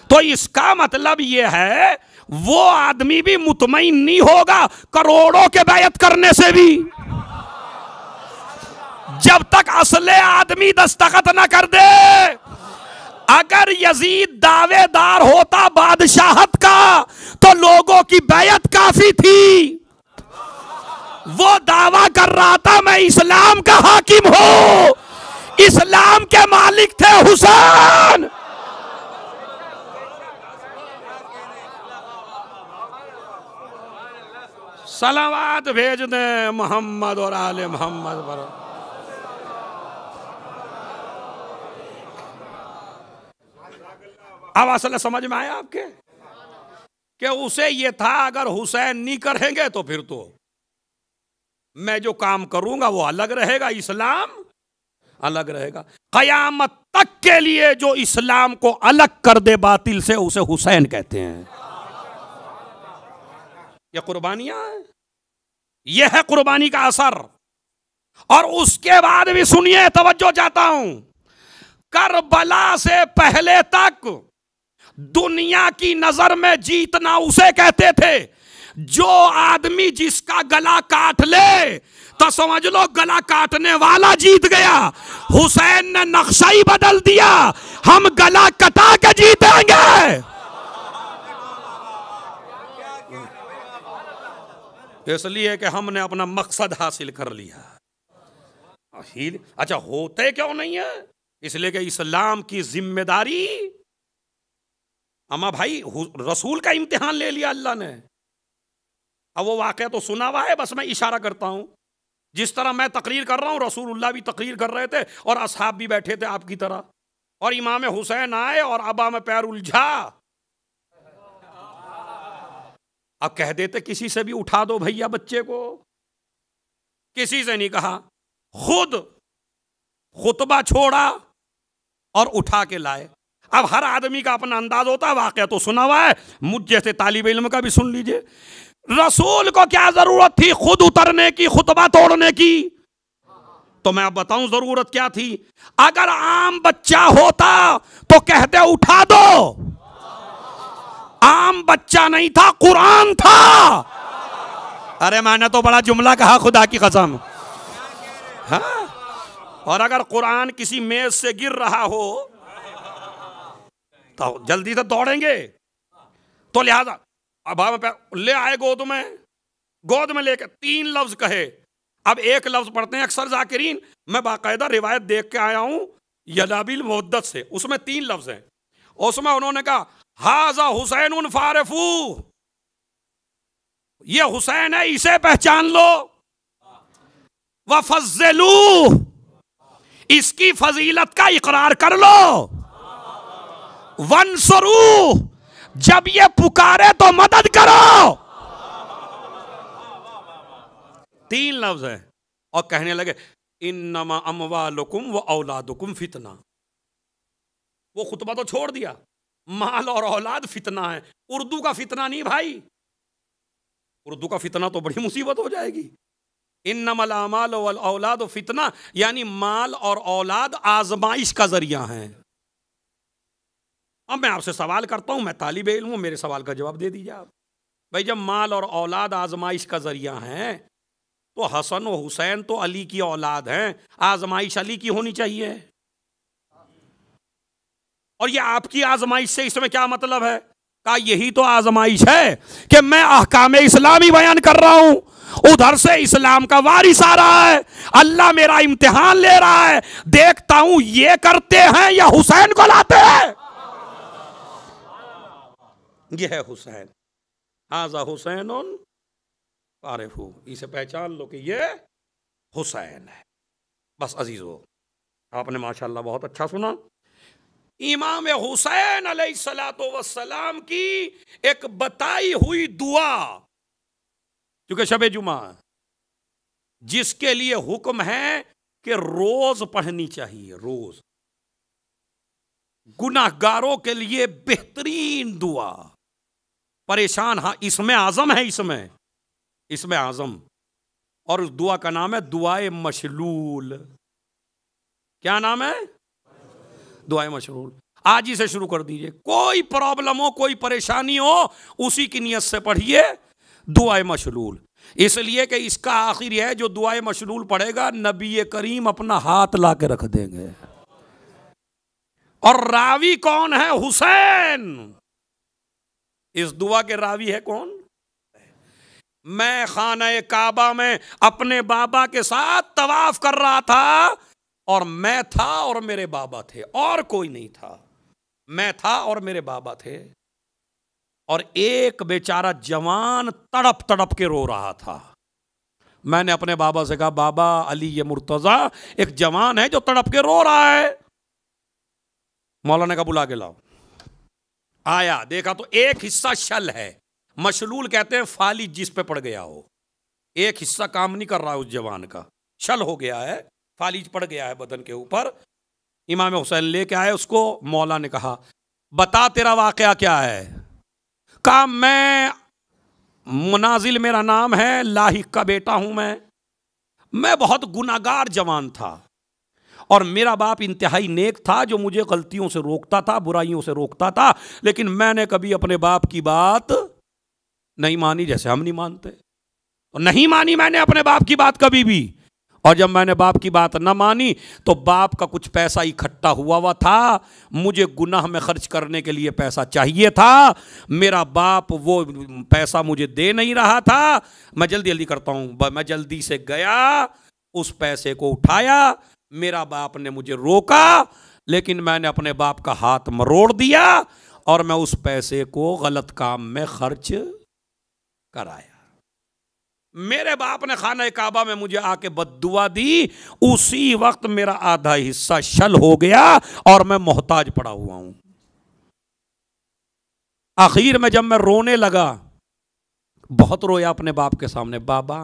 तो इसका मतलब यह है वो आदमी भी मुतमिन नहीं होगा करोड़ों के बैत करने से भी जब तक असले आदमी दस्तखत ना कर दे अगर यजीद दावेदार होता बादशाहत का तो लोगों की बैत काफी थी वो दावा कर रहा था मैं इस्लाम का हाकिम हूं इस्लाम के मालिक थे हुसैन सलावात भेज दे मोहम्मद और आल मोहम्मद पर अब असल समझ में आया आपके कि उसे ये था अगर हुसैन नहीं करेंगे तो फिर तो मैं जो काम करूंगा वो अलग रहेगा इस्लाम अलग रहेगा कयामत तक के लिए जो इस्लाम को अलग कर दे बातिल से उसे हुसैन कहते हैं यह कुर्बानियां है यह है कुर्बानी का असर और उसके बाद भी सुनिए तवज्जो चाहता हूं करबला से पहले तक दुनिया की नजर में जीतना उसे कहते थे जो आदमी जिसका गला काट ले तो समझ लो गला काटने वाला जीत गया हुसैन ने नक्शा ही बदल दिया हम गला कटा के जीतेंगे इसलिए कि हमने अपना मकसद हासिल कर लिया अच्छा होते क्यों नहीं है इसलिए कि इस्लाम की जिम्मेदारी अमा भाई रसूल का इम्तिहान ले लिया अल्लाह ने अब वो वाक़ तो सुना हुआ है बस मैं इशारा करता हूँ जिस तरह मैं तकरीर कर रहा हूँ रसूलुल्लाह भी तकरीर कर रहे थे और असहाब भी बैठे थे आपकी तरह और इमाम हुसैन आए और अबा में पैर उलझा अब कह देते किसी से भी उठा दो भैया बच्चे को किसी से नहीं कहा खुद खुतबा छोड़ा और उठा के लाए अब हर आदमी का अपना अंदाज होता है वाक़ तो सुना हुआ है मुझ जैसे तालिब इल्म का भी सुन लीजिए रसूल को क्या जरूरत थी खुद उतरने की खुतबा तोड़ने की तो मैं बताऊं जरूरत क्या थी अगर आम बच्चा होता तो कहते उठा दो आम बच्चा नहीं था कुरान था अरे मैंने तो बड़ा जुमला कहा खुदा की कसम हाँ? और अगर कुरान किसी मेज से गिर रहा हो तो जल्दी से दौड़ेंगे तो लिहाजा अभाव में ले आए गोद में गोद में लेकर तीन लफ्ज कहे अब एक लफ्ज पढ़ते हैं अक्सर जाकिरीन मैं बाकायदा रिवायत देख के आया हूं यदाबिल मोहद्दत से उसमें तीन लफ्ज हैं उसमें उन्होंने कहा हाजा हुसैन उन फारफू ये हुसैन है इसे पहचान लो व फजलू इसकी फजीलत का इकरार कर लो वनसरू जब ये पुकारे तो मदद करो तीन लफ्ज है और कहने लगे इन नमा अमवालुकुम व औलादुकुम फितना वो खुतबा तो छोड़ दिया माल और औलाद फितना है उर्दू का फितना नहीं भाई उर्दू का फितना तो बड़ी मुसीबत हो जाएगी इन नमल अमाल औलाद फितना यानी माल और औलाद आजमाइश का जरिया है अब मैं आपसे सवाल करता हूँ मैं तालिब इल्म हूँ मेरे सवाल का जवाब दे दीजिए आप भाई जब माल और औलाद आजमाइश का ज़रिया हैं तो हसन और हुसैन तो अली की औलाद हैं आजमाइश अली की होनी चाहिए और ये आपकी आजमाइश से इसमें क्या मतलब है का यही तो आजमाइश है कि मैं अहकाम इस्लामी बयान कर रहा हूं उधर से इस्लाम का वारिस आ रहा है अल्लाह मेरा इम्तिहान ले रहा है देखता हूं ये करते हैं या हुसैन को लाते हैं यह है हुसैन आजा हुसैन आरफू इसे पहचान लो कि यह हुसैन है बस अजीज हो आपने माशाल्लाह बहुत अच्छा सुना इमाम हुसैन सलाम की एक बताई हुई दुआ क्योंकि शब जुमा जिसके लिए हुक्म है कि रोज पढ़नी चाहिए रोज गुनाहगारों के लिए बेहतरीन दुआ परेशान हाँ इसमें आज़म है इसमें इसमें आज़म और उस दुआ का नाम है दुआए मशलूल क्या नाम है दुआए मशलूल आज ही से शुरू कर दीजिए कोई प्रॉब्लम हो कोई परेशानी हो उसी की नीयत से पढ़िए दुआए मशलूल इसलिए कि इसका आखिर है जो दुआए मशलूल पढ़ेगा नबी करीम अपना हाथ ला के रख देंगे और रावी कौन है हुसैन इस दुआ के रावी है कौन मैं खान काबा में अपने बाबा के साथ तवाफ कर रहा था और मैं था और मेरे बाबा थे और कोई नहीं था मैं था और मेरे बाबा थे और एक बेचारा जवान तड़प तड़प के रो रहा था मैंने अपने बाबा से कहा बाबा अली ये मुर्तज़ा एक जवान है जो तड़प के रो रहा है मौलाना का बुला के लाओ आया देखा तो एक हिस्सा शल है मशलूल कहते हैं फाली जिस पे पड़ गया हो एक हिस्सा काम नहीं कर रहा उस जवान का शल हो गया है फालिज पड़ गया है बदन के ऊपर इमाम हुसैन लेके आए उसको मौला ने कहा बता तेरा वाकया क्या है कहा मैं मुनाजिल मेरा नाम है लाहिक का बेटा हूं मैं मैं बहुत गुनागार जवान था और मेरा बाप इंतहाई नेक था जो मुझे गलतियों से रोकता था बुराइयों से रोकता था लेकिन मैंने कभी अपने बाप की बात नहीं मानी जैसे हम नहीं मानते और नहीं मानी मैंने अपने बाप की बात कभी भी और जब मैंने बाप की बात न मानी तो बाप का कुछ पैसा इकट्ठा हुआ हुआ था मुझे गुनाह में खर्च करने के लिए पैसा चाहिए था मेरा बाप वो पैसा मुझे दे नहीं रहा था मैं जल्दी जल्दी करता हूं मैं जल्दी से गया उस पैसे को उठाया मेरा बाप ने मुझे रोका लेकिन मैंने अपने बाप का हाथ मरोड़ दिया और मैं उस पैसे को गलत काम में खर्च कराया मेरे बाप ने खाना काबा में मुझे आके बदुआ दी उसी वक्त मेरा आधा हिस्सा शल हो गया और मैं मोहताज पड़ा हुआ हूं आखिर में जब मैं रोने लगा बहुत रोया अपने बाप के सामने बाबा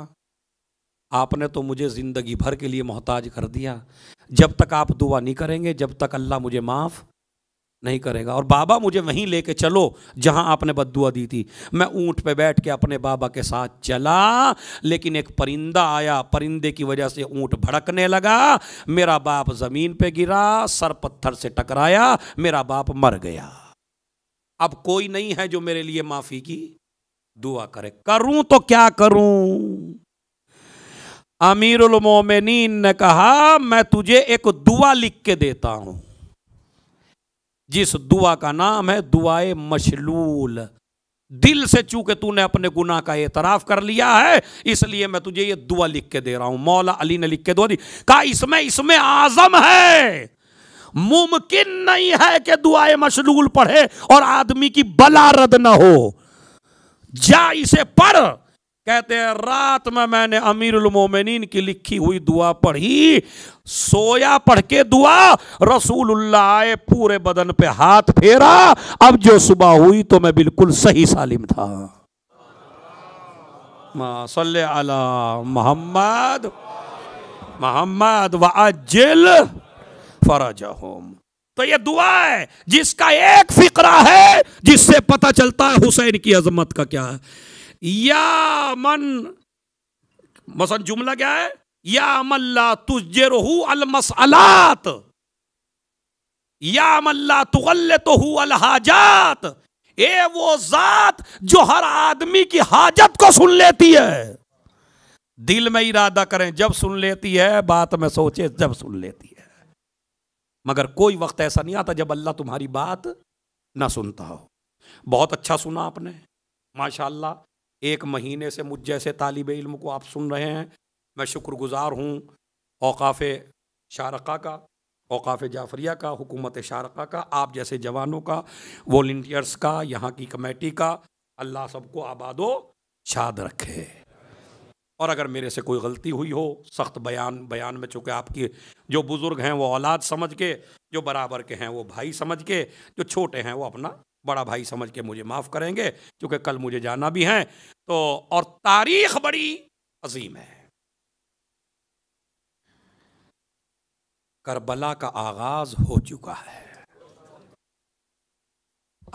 आपने तो मुझे ज़िंदगी भर के लिए मोहताज कर दिया जब तक आप दुआ नहीं करेंगे जब तक अल्लाह मुझे माफ़ नहीं करेगा और बाबा मुझे वहीं लेके चलो जहां आपने बदुआ दी थी मैं ऊंट पे बैठ के अपने बाबा के साथ चला लेकिन एक परिंदा आया परिंदे की वजह से ऊंट भड़कने लगा मेरा बाप ज़मीन पे गिरा सर पत्थर से टकराया मेरा बाप मर गया अब कोई नहीं है जो मेरे लिए माफ़ी की दुआ करे करूं तो क्या करूं अमीरमिन ने कहा मैं तुझे एक दुआ लिख के देता हूं जिस दुआ का नाम है दुआए मशलूल दिल से चूके तूने अपने गुना का एतराफ़ कर लिया है इसलिए मैं तुझे ये दुआ लिख के दे रहा हूं मौला अली ने लिख के दुआ दी कहा इसमें इसमें आजम है मुमकिन नहीं है कि दुआए मशलूल पढ़े और आदमी की बला रद ना हो जा इसे पढ़ कहते हैं रात में मैंने अमीर उलमोमिन की लिखी हुई दुआ पढ़ी सोया पढ़ के दुआ रसूलुल्लाह आए पूरे बदन पे हाथ फेरा अब जो सुबह हुई तो मैं बिल्कुल सही सालिम था सल अला मोहम्मद मोहम्मद व अजिल होम तो ये दुआ है जिसका एक फिक्रा है जिससे पता चलता है हुसैन की अजमत का क्या है या मन मसन जुमला क्या है या मल्ला तुझे रोहू अल मसलात या मल्ला तुगल तो हू अल हाजात ए वो जात जो हर आदमी की हाजत को सुन लेती है दिल में इरादा करें जब सुन लेती है बात में सोचे जब सुन लेती है मगर कोई वक्त ऐसा नहीं आता जब अल्लाह तुम्हारी बात ना सुनता हो बहुत अच्छा सुना आपने माशाल्लाह एक महीने से मुझ जैसे तालब इल्म को आप सुन रहे हैं मैं शुक्रगुजार हूँ अवकाफ शारक़ा का औकाफ़ जाफरिया का हुकूमत शारक़ा का आप जैसे जवानों का वॉल्टियर्स का यहाँ की कमेटी का अल्लाह सबको आबादो शाद रखे और अगर मेरे से कोई गलती हुई हो सख्त बयान बयान में चूँकि आपकी जो बुज़ुर्ग हैं वो औलाद समझ के जो बराबर के हैं वो भाई समझ के जो छोटे हैं वो अपना बड़ा भाई समझ के मुझे माफ़ करेंगे क्योंकि कल मुझे जाना भी है तो और तारीख बड़ी अजीम है करबला का आगाज हो चुका है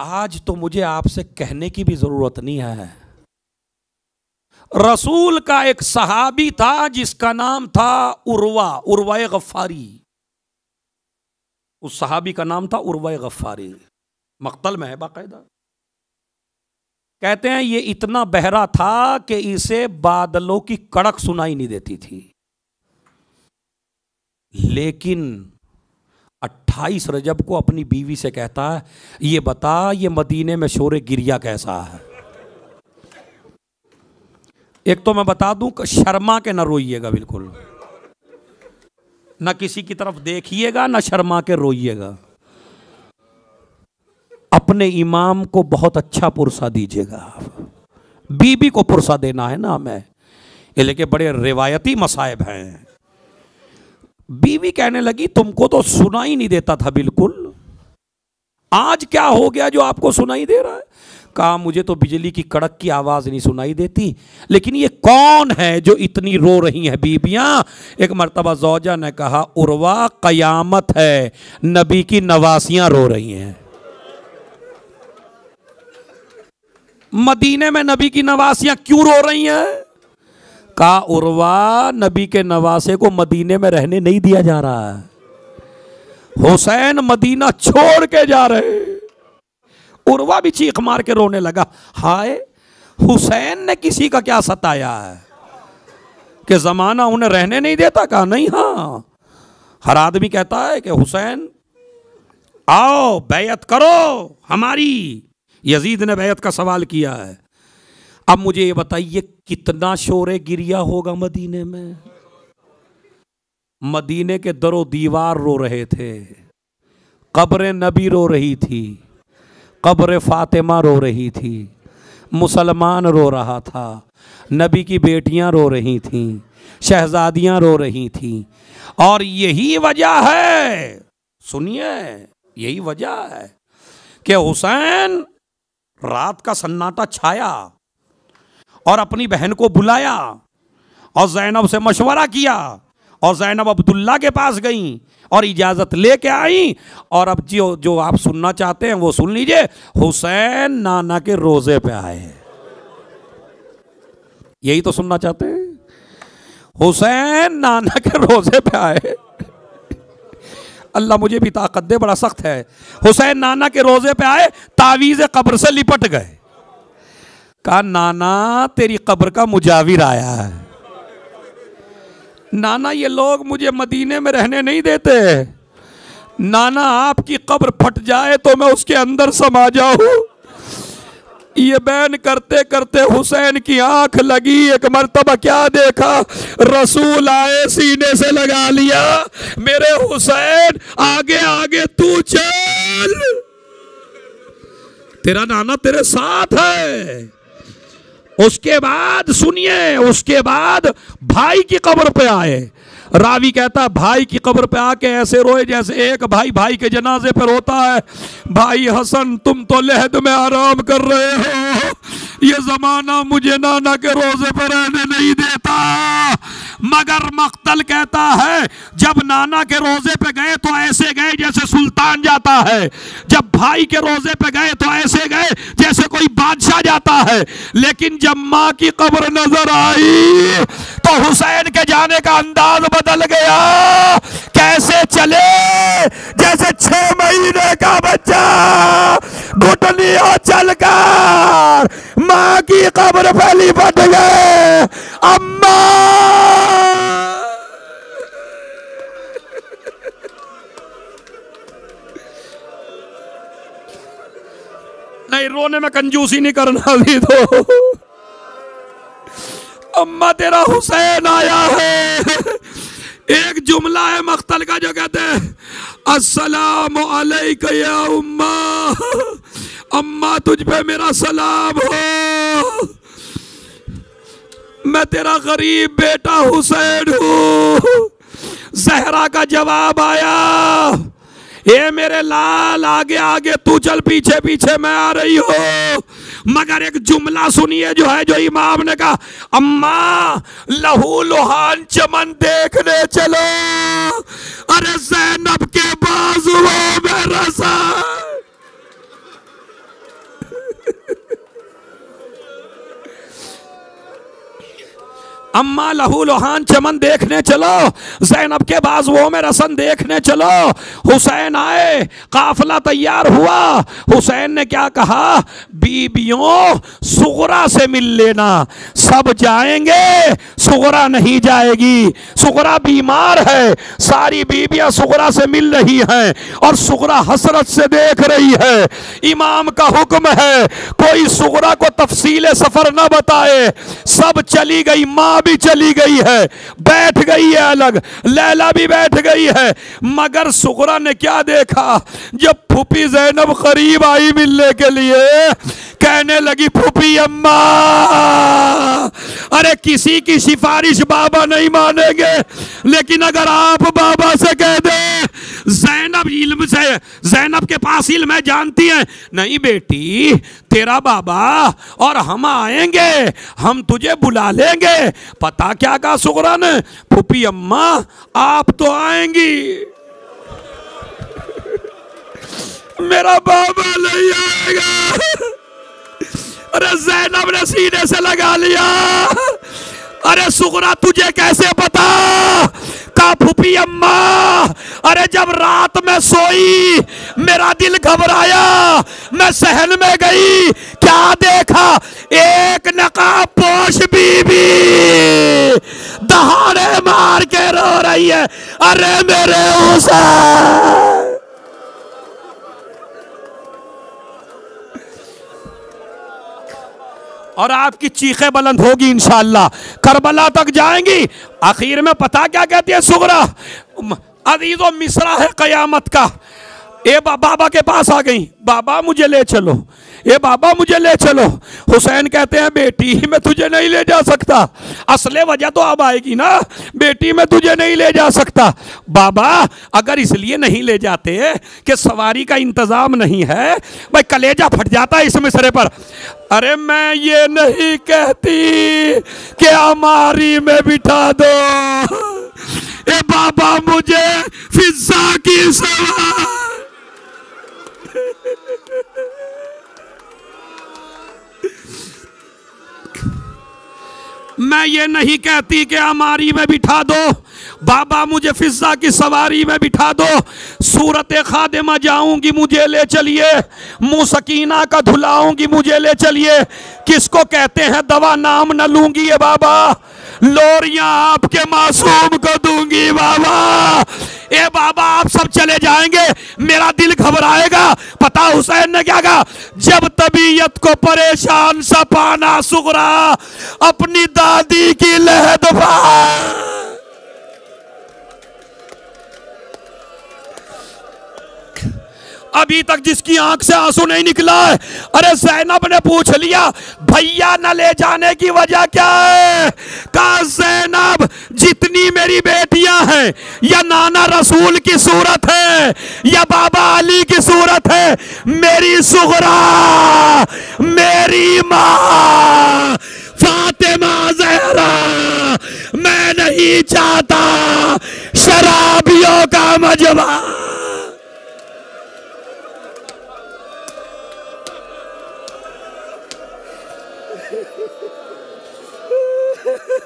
आज तो मुझे आपसे कहने की भी ज़रूरत नहीं है रसूल का एक सहाबी था जिसका नाम था उर्वा उर्वा गफ्फारी उस सहाबी का नाम था उर्वा गफ्फारी मकतल में है बाकायदा कहते हैं ये इतना बहरा था कि इसे बादलों की कड़क सुनाई नहीं देती थी लेकिन 28 रजब को अपनी बीवी से कहता है ये बता ये मदीने में शोर गिरिया कैसा है एक तो मैं बता दूं शर्मा के ना रोइएगा बिल्कुल ना किसी की तरफ देखिएगा ना शर्मा के रोइएगा अपने इमाम को बहुत अच्छा पुरसा दीजिएगा आप बीबी को पुरसा देना है ना हमें ये लेके बड़े रिवायती मसायब हैं बीवी कहने लगी तुमको तो सुना ही नहीं देता था बिल्कुल आज क्या हो गया जो आपको सुनाई दे रहा है कहा मुझे तो बिजली की कड़क की आवाज नहीं सुनाई देती लेकिन ये कौन है जो इतनी रो रही है बीबियां एक मरतबा जौजा ने कहा उर्वा कयामत है नबी की नवासियां रो रही हैं मदीने में नबी की नवासियां क्यों रो रही हैं का उर्वा नबी के नवासे को मदीने में रहने नहीं दिया जा रहा है हुसैन मदीना छोड़ के जा रहे उर्वा भी चीख मार के रोने लगा हाय हुसैन ने किसी का क्या सताया है कि ज़माना उन्हें रहने नहीं देता कहा नहीं हाँ हर आदमी कहता है कि हुसैन आओ बैत करो हमारी यजीद ने बैत का सवाल किया है अब मुझे ये बताइए कितना शोर गिरिया होगा मदीने में मदीने के दरो दीवार रो रहे थे कब्र नबी रो रही थी कब्र फातिमा रो रही थी मुसलमान रो रहा था नबी की बेटियां रो रही थीं शहजादियां रो रही थीं और यही वजह है सुनिए यही वजह है कि हुसैन रात का सन्नाटा छाया और अपनी बहन को बुलाया और जैनब से मशवरा किया और जैनब अब्दुल्ला के पास गई और इजाज़त लेके आई और अब जो जो आप सुनना चाहते हैं वो सुन लीजिए हुसैन नाना के रोज़े पे आए यही तो सुनना चाहते हैं हुसैन नाना के रोज़े पे आए अल्लाह मुझे भी ताकत दे बड़ा सख्त है हुसैन नाना के रोज़े पे आए तावीज़ कब्र से लिपट गए कहा नाना तेरी कब्र का मुजाविर आया है नाना ये लोग मुझे मदीने में रहने नहीं देते नाना आपकी कब्र फट जाए तो मैं उसके अंदर समा जाऊं ये बैन करते करते हुसैन की आंख लगी एक मरतबा क्या देखा रसूल आए सीने से लगा लिया मेरे हुसैन आगे आगे तू चल तेरा नाना तेरे साथ है उसके बाद सुनिए उसके बाद भाई की कब्र पे आए रावी कहता भाई की कब्र पे आके ऐसे रोए जैसे एक भाई भाई के जनाजे पर रोता है भाई हसन तुम तो लहद में आराम कर रहे हो ये जमाना मुझे नाना के रोजे पर रहने नहीं देता मगर मख्तल कहता है जब नाना के रोजे पे गए तो ऐसे गए जैसे सुल्तान जाता है जब भाई के रोजे पे गए तो ऐसे गए जैसे कोई बादशाह जाता है लेकिन जब माँ की कब्र नजर आई तो हुसैन के जाने का अंदाज बदल गया कैसे चले जैसे छह महीने का बच्चा घुटनी और चलकर माँ की कब्र पहली लिपट गए अम्मा रोने में कंजूसी नहीं करना भी तो अम्मा तेरा हुसैन आया है एक जुमला है मख्तल का जो कहते हैं असलाम या उम्मा अम्मा तुझ पे मेरा सलाम हो मैं तेरा गरीब बेटा हुसैन हूँ जहरा का जवाब आया हे मेरे लाल आगे आगे तू चल पीछे पीछे मैं आ रही हूँ मगर एक जुमला सुनिए जो है जो इमाम ने कहा अम्मा लहू लुहान चमन देखने चलो अरे जैनब के बाजुओं में रसा अम्मा लहू लोहान चमन देखने चलो जैनब के बाजुओं में रसन देखने चलो हुसैन आए काफिला तैयार हुआ हुसैन ने क्या कहा बीबियों सुगरा से मिल लेना सब जाएंगे सुगरा नहीं जाएगी सुगरा बीमार है सारी बीबियां सुगरा से मिल रही हैं और सुगरा हसरत से देख रही है इमाम का हुक्म है कोई सुगरा को तफसील सफर न बताए सब चली गई माँ भी चली गई है बैठ गई है अलग लैला भी बैठ गई है मगर सुगरा ने क्या देखा जब फूफी जैनब करीब आई मिलने के लिए कहने लगी फूफी अम्मा अरे किसी की सिफारिश बाबा नहीं मानेंगे लेकिन अगर आप बाबा से कह दे जैनब इल्म से जैनब के पास इल्म है जानती है नहीं बेटी तेरा बाबा और हम आएंगे हम तुझे बुला लेंगे पता क्या कहा सुगरन फूफी अम्मा आप तो आएंगी मेरा बाबा नहीं आएगा अरे जैनब ने सीने से लगा लिया अरे सुगरा तुझे कैसे पता का फूफी अम्मा अरे जब रात में सोई मेरा दिल घबराया मैं सहन में गई क्या देखा एक नकाब पोश बीबी दहाड़े मार के रो रही है अरे मेरे उसे और आपकी चीखें बुलंद होगी इन करबला तक जाएंगी आखिर में पता क्या कहती है सुगरा अजीज़ मिसरा है क़यामत का ए बा, बाबा के पास आ गई बाबा मुझे ले चलो ए बाबा मुझे ले चलो हुसैन कहते हैं बेटी मैं तुझे नहीं ले जा सकता असले वजह तो अब आएगी ना बेटी मैं तुझे नहीं ले जा सकता बाबा अगर इसलिए नहीं ले जाते कि सवारी का इंतज़ाम नहीं है भाई कलेजा फट जाता है इस मिसरे पर अरे मैं ये नहीं कहती कि हमारी में बिठा दो ए बाबा मुझे फिजा की सवारी मैं ये नहीं कहती कि हमारी में बिठा दो बाबा मुझे फिजा की सवारी में बिठा दो सूरत खादिमा जाऊंगी मुझे ले चलिए मुँह सकीना का धुलाऊंगी मुझे ले चलिए किसको कहते हैं दवा नाम न लूंगी ये बाबा लोरिया आपके मासूम को दूंगी बाबा ए बाबा आप सब चले जाएंगे मेरा दिल घबराएगा पता हुसैन ने क्या कहा जब तबीयत को परेशान सपाना सुगरा अपनी दादी की लहद अभी तक जिसकी आंख से आंसू नहीं निकला है अरे सैनब ने पूछ लिया भैया न ले जाने की वजह क्या है कहा सैनब जितनी मेरी बेटियां हैं या नाना रसूल की सूरत है या बाबा अली की सूरत है मेरी सुगरा मेरी माँ फातिमा जहरा मैं नहीं चाहता शराबियों का मजबा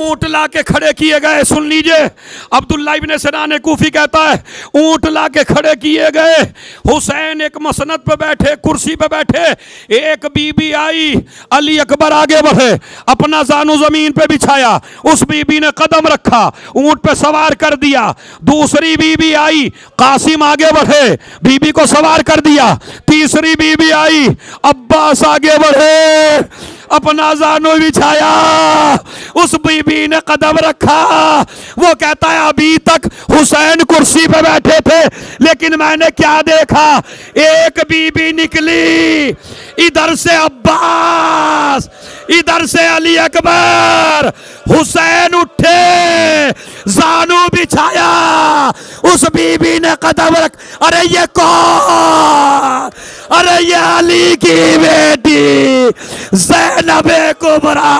ऊंट ला के खड़े किए गए सुन लीजिए अब्दुल्ला इब्ने सनान कूफी कहता है ऊंट ला के खड़े किए गए हुसैन एक मसनत पे बैठे कुर्सी पे बैठे एक बीबी आई अली अकबर आगे बढ़े अपना जानू जमीन पे बिछाया उस बीबी ने कदम रखा ऊंट पे सवार कर दिया दूसरी बीबी आई कासिम आगे बढ़े बीबी को सवार कर दिया तीसरी बीबी आई अब्बास आगे बढ़े अपना जानू बिछाया उस बीबी ने कदम रखा वो कहता है अभी तक हुसैन कुर्सी पे बैठे थे लेकिन मैंने क्या देखा एक बीबी निकली इधर से अब्बास इधर से अली अकबर हुसैन उठे जानू बिछाया उस बीबी ने कदम रख अरे ये कौन अरे ये अली की बेटी जैनबे कुबरा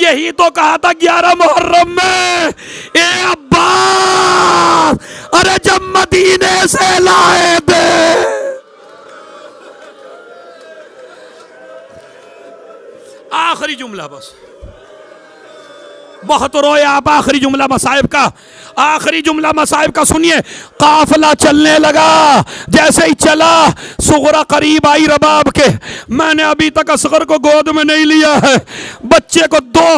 यही तो कहा था ग्यारह मुहर्रम में ए अब्बास अरे जब मदीने से लाए थे आखिरी जुमला बस बहुत रोए आप आखिरी जुमला मसाहिब का आखिरी जुमला मसाहिब का सुनिए काफिला चलने लगा जैसे ही चला सुगरा करीब आई रबाब के मैंने अभी तक असगर को गोद में नहीं लिया है बच्चे को दो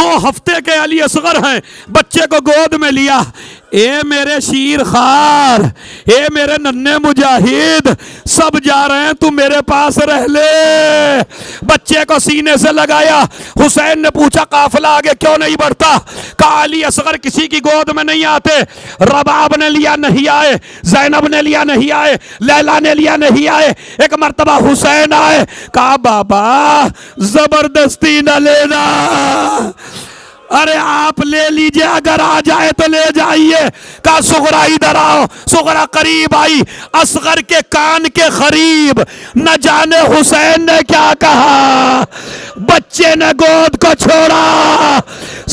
दो हफ्ते के अली असगर हैं बच्चे को गोद में लिया ए मेरे शीर खार ए मेरे नन्हे मुजाहिद सब जा रहे हैं तू मेरे पास रह ले बच्चे को सीने से लगाया हुसैन ने पूछा काफिला आगे क्यों नहीं बढ़ता काली असगर किसी की गोद में नहीं आते रबाब ने लिया नहीं आए जैनब ने लिया नहीं आए लैला ने लिया नहीं आए एक मरतबा हुसैन आए कहा बाबा जबरदस्ती न लेना अरे आप ले लीजिए अगर आ जाए तो ले जाइए का सुगरा इधर आओ सुगरा करीब आई असगर के कान के करीब न जाने हुसैन ने क्या कहा बच्चे ने गोद को छोड़ा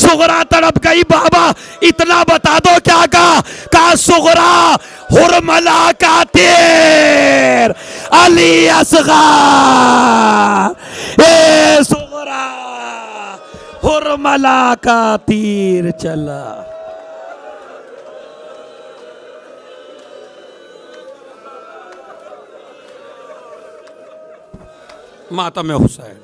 सुगरा तड़प गई बाबा इतना बता दो क्या कहा का सुगरा हुरमला का तेर अली असगर ए सुगरा हुरमला का तीर चला माता में हुसैन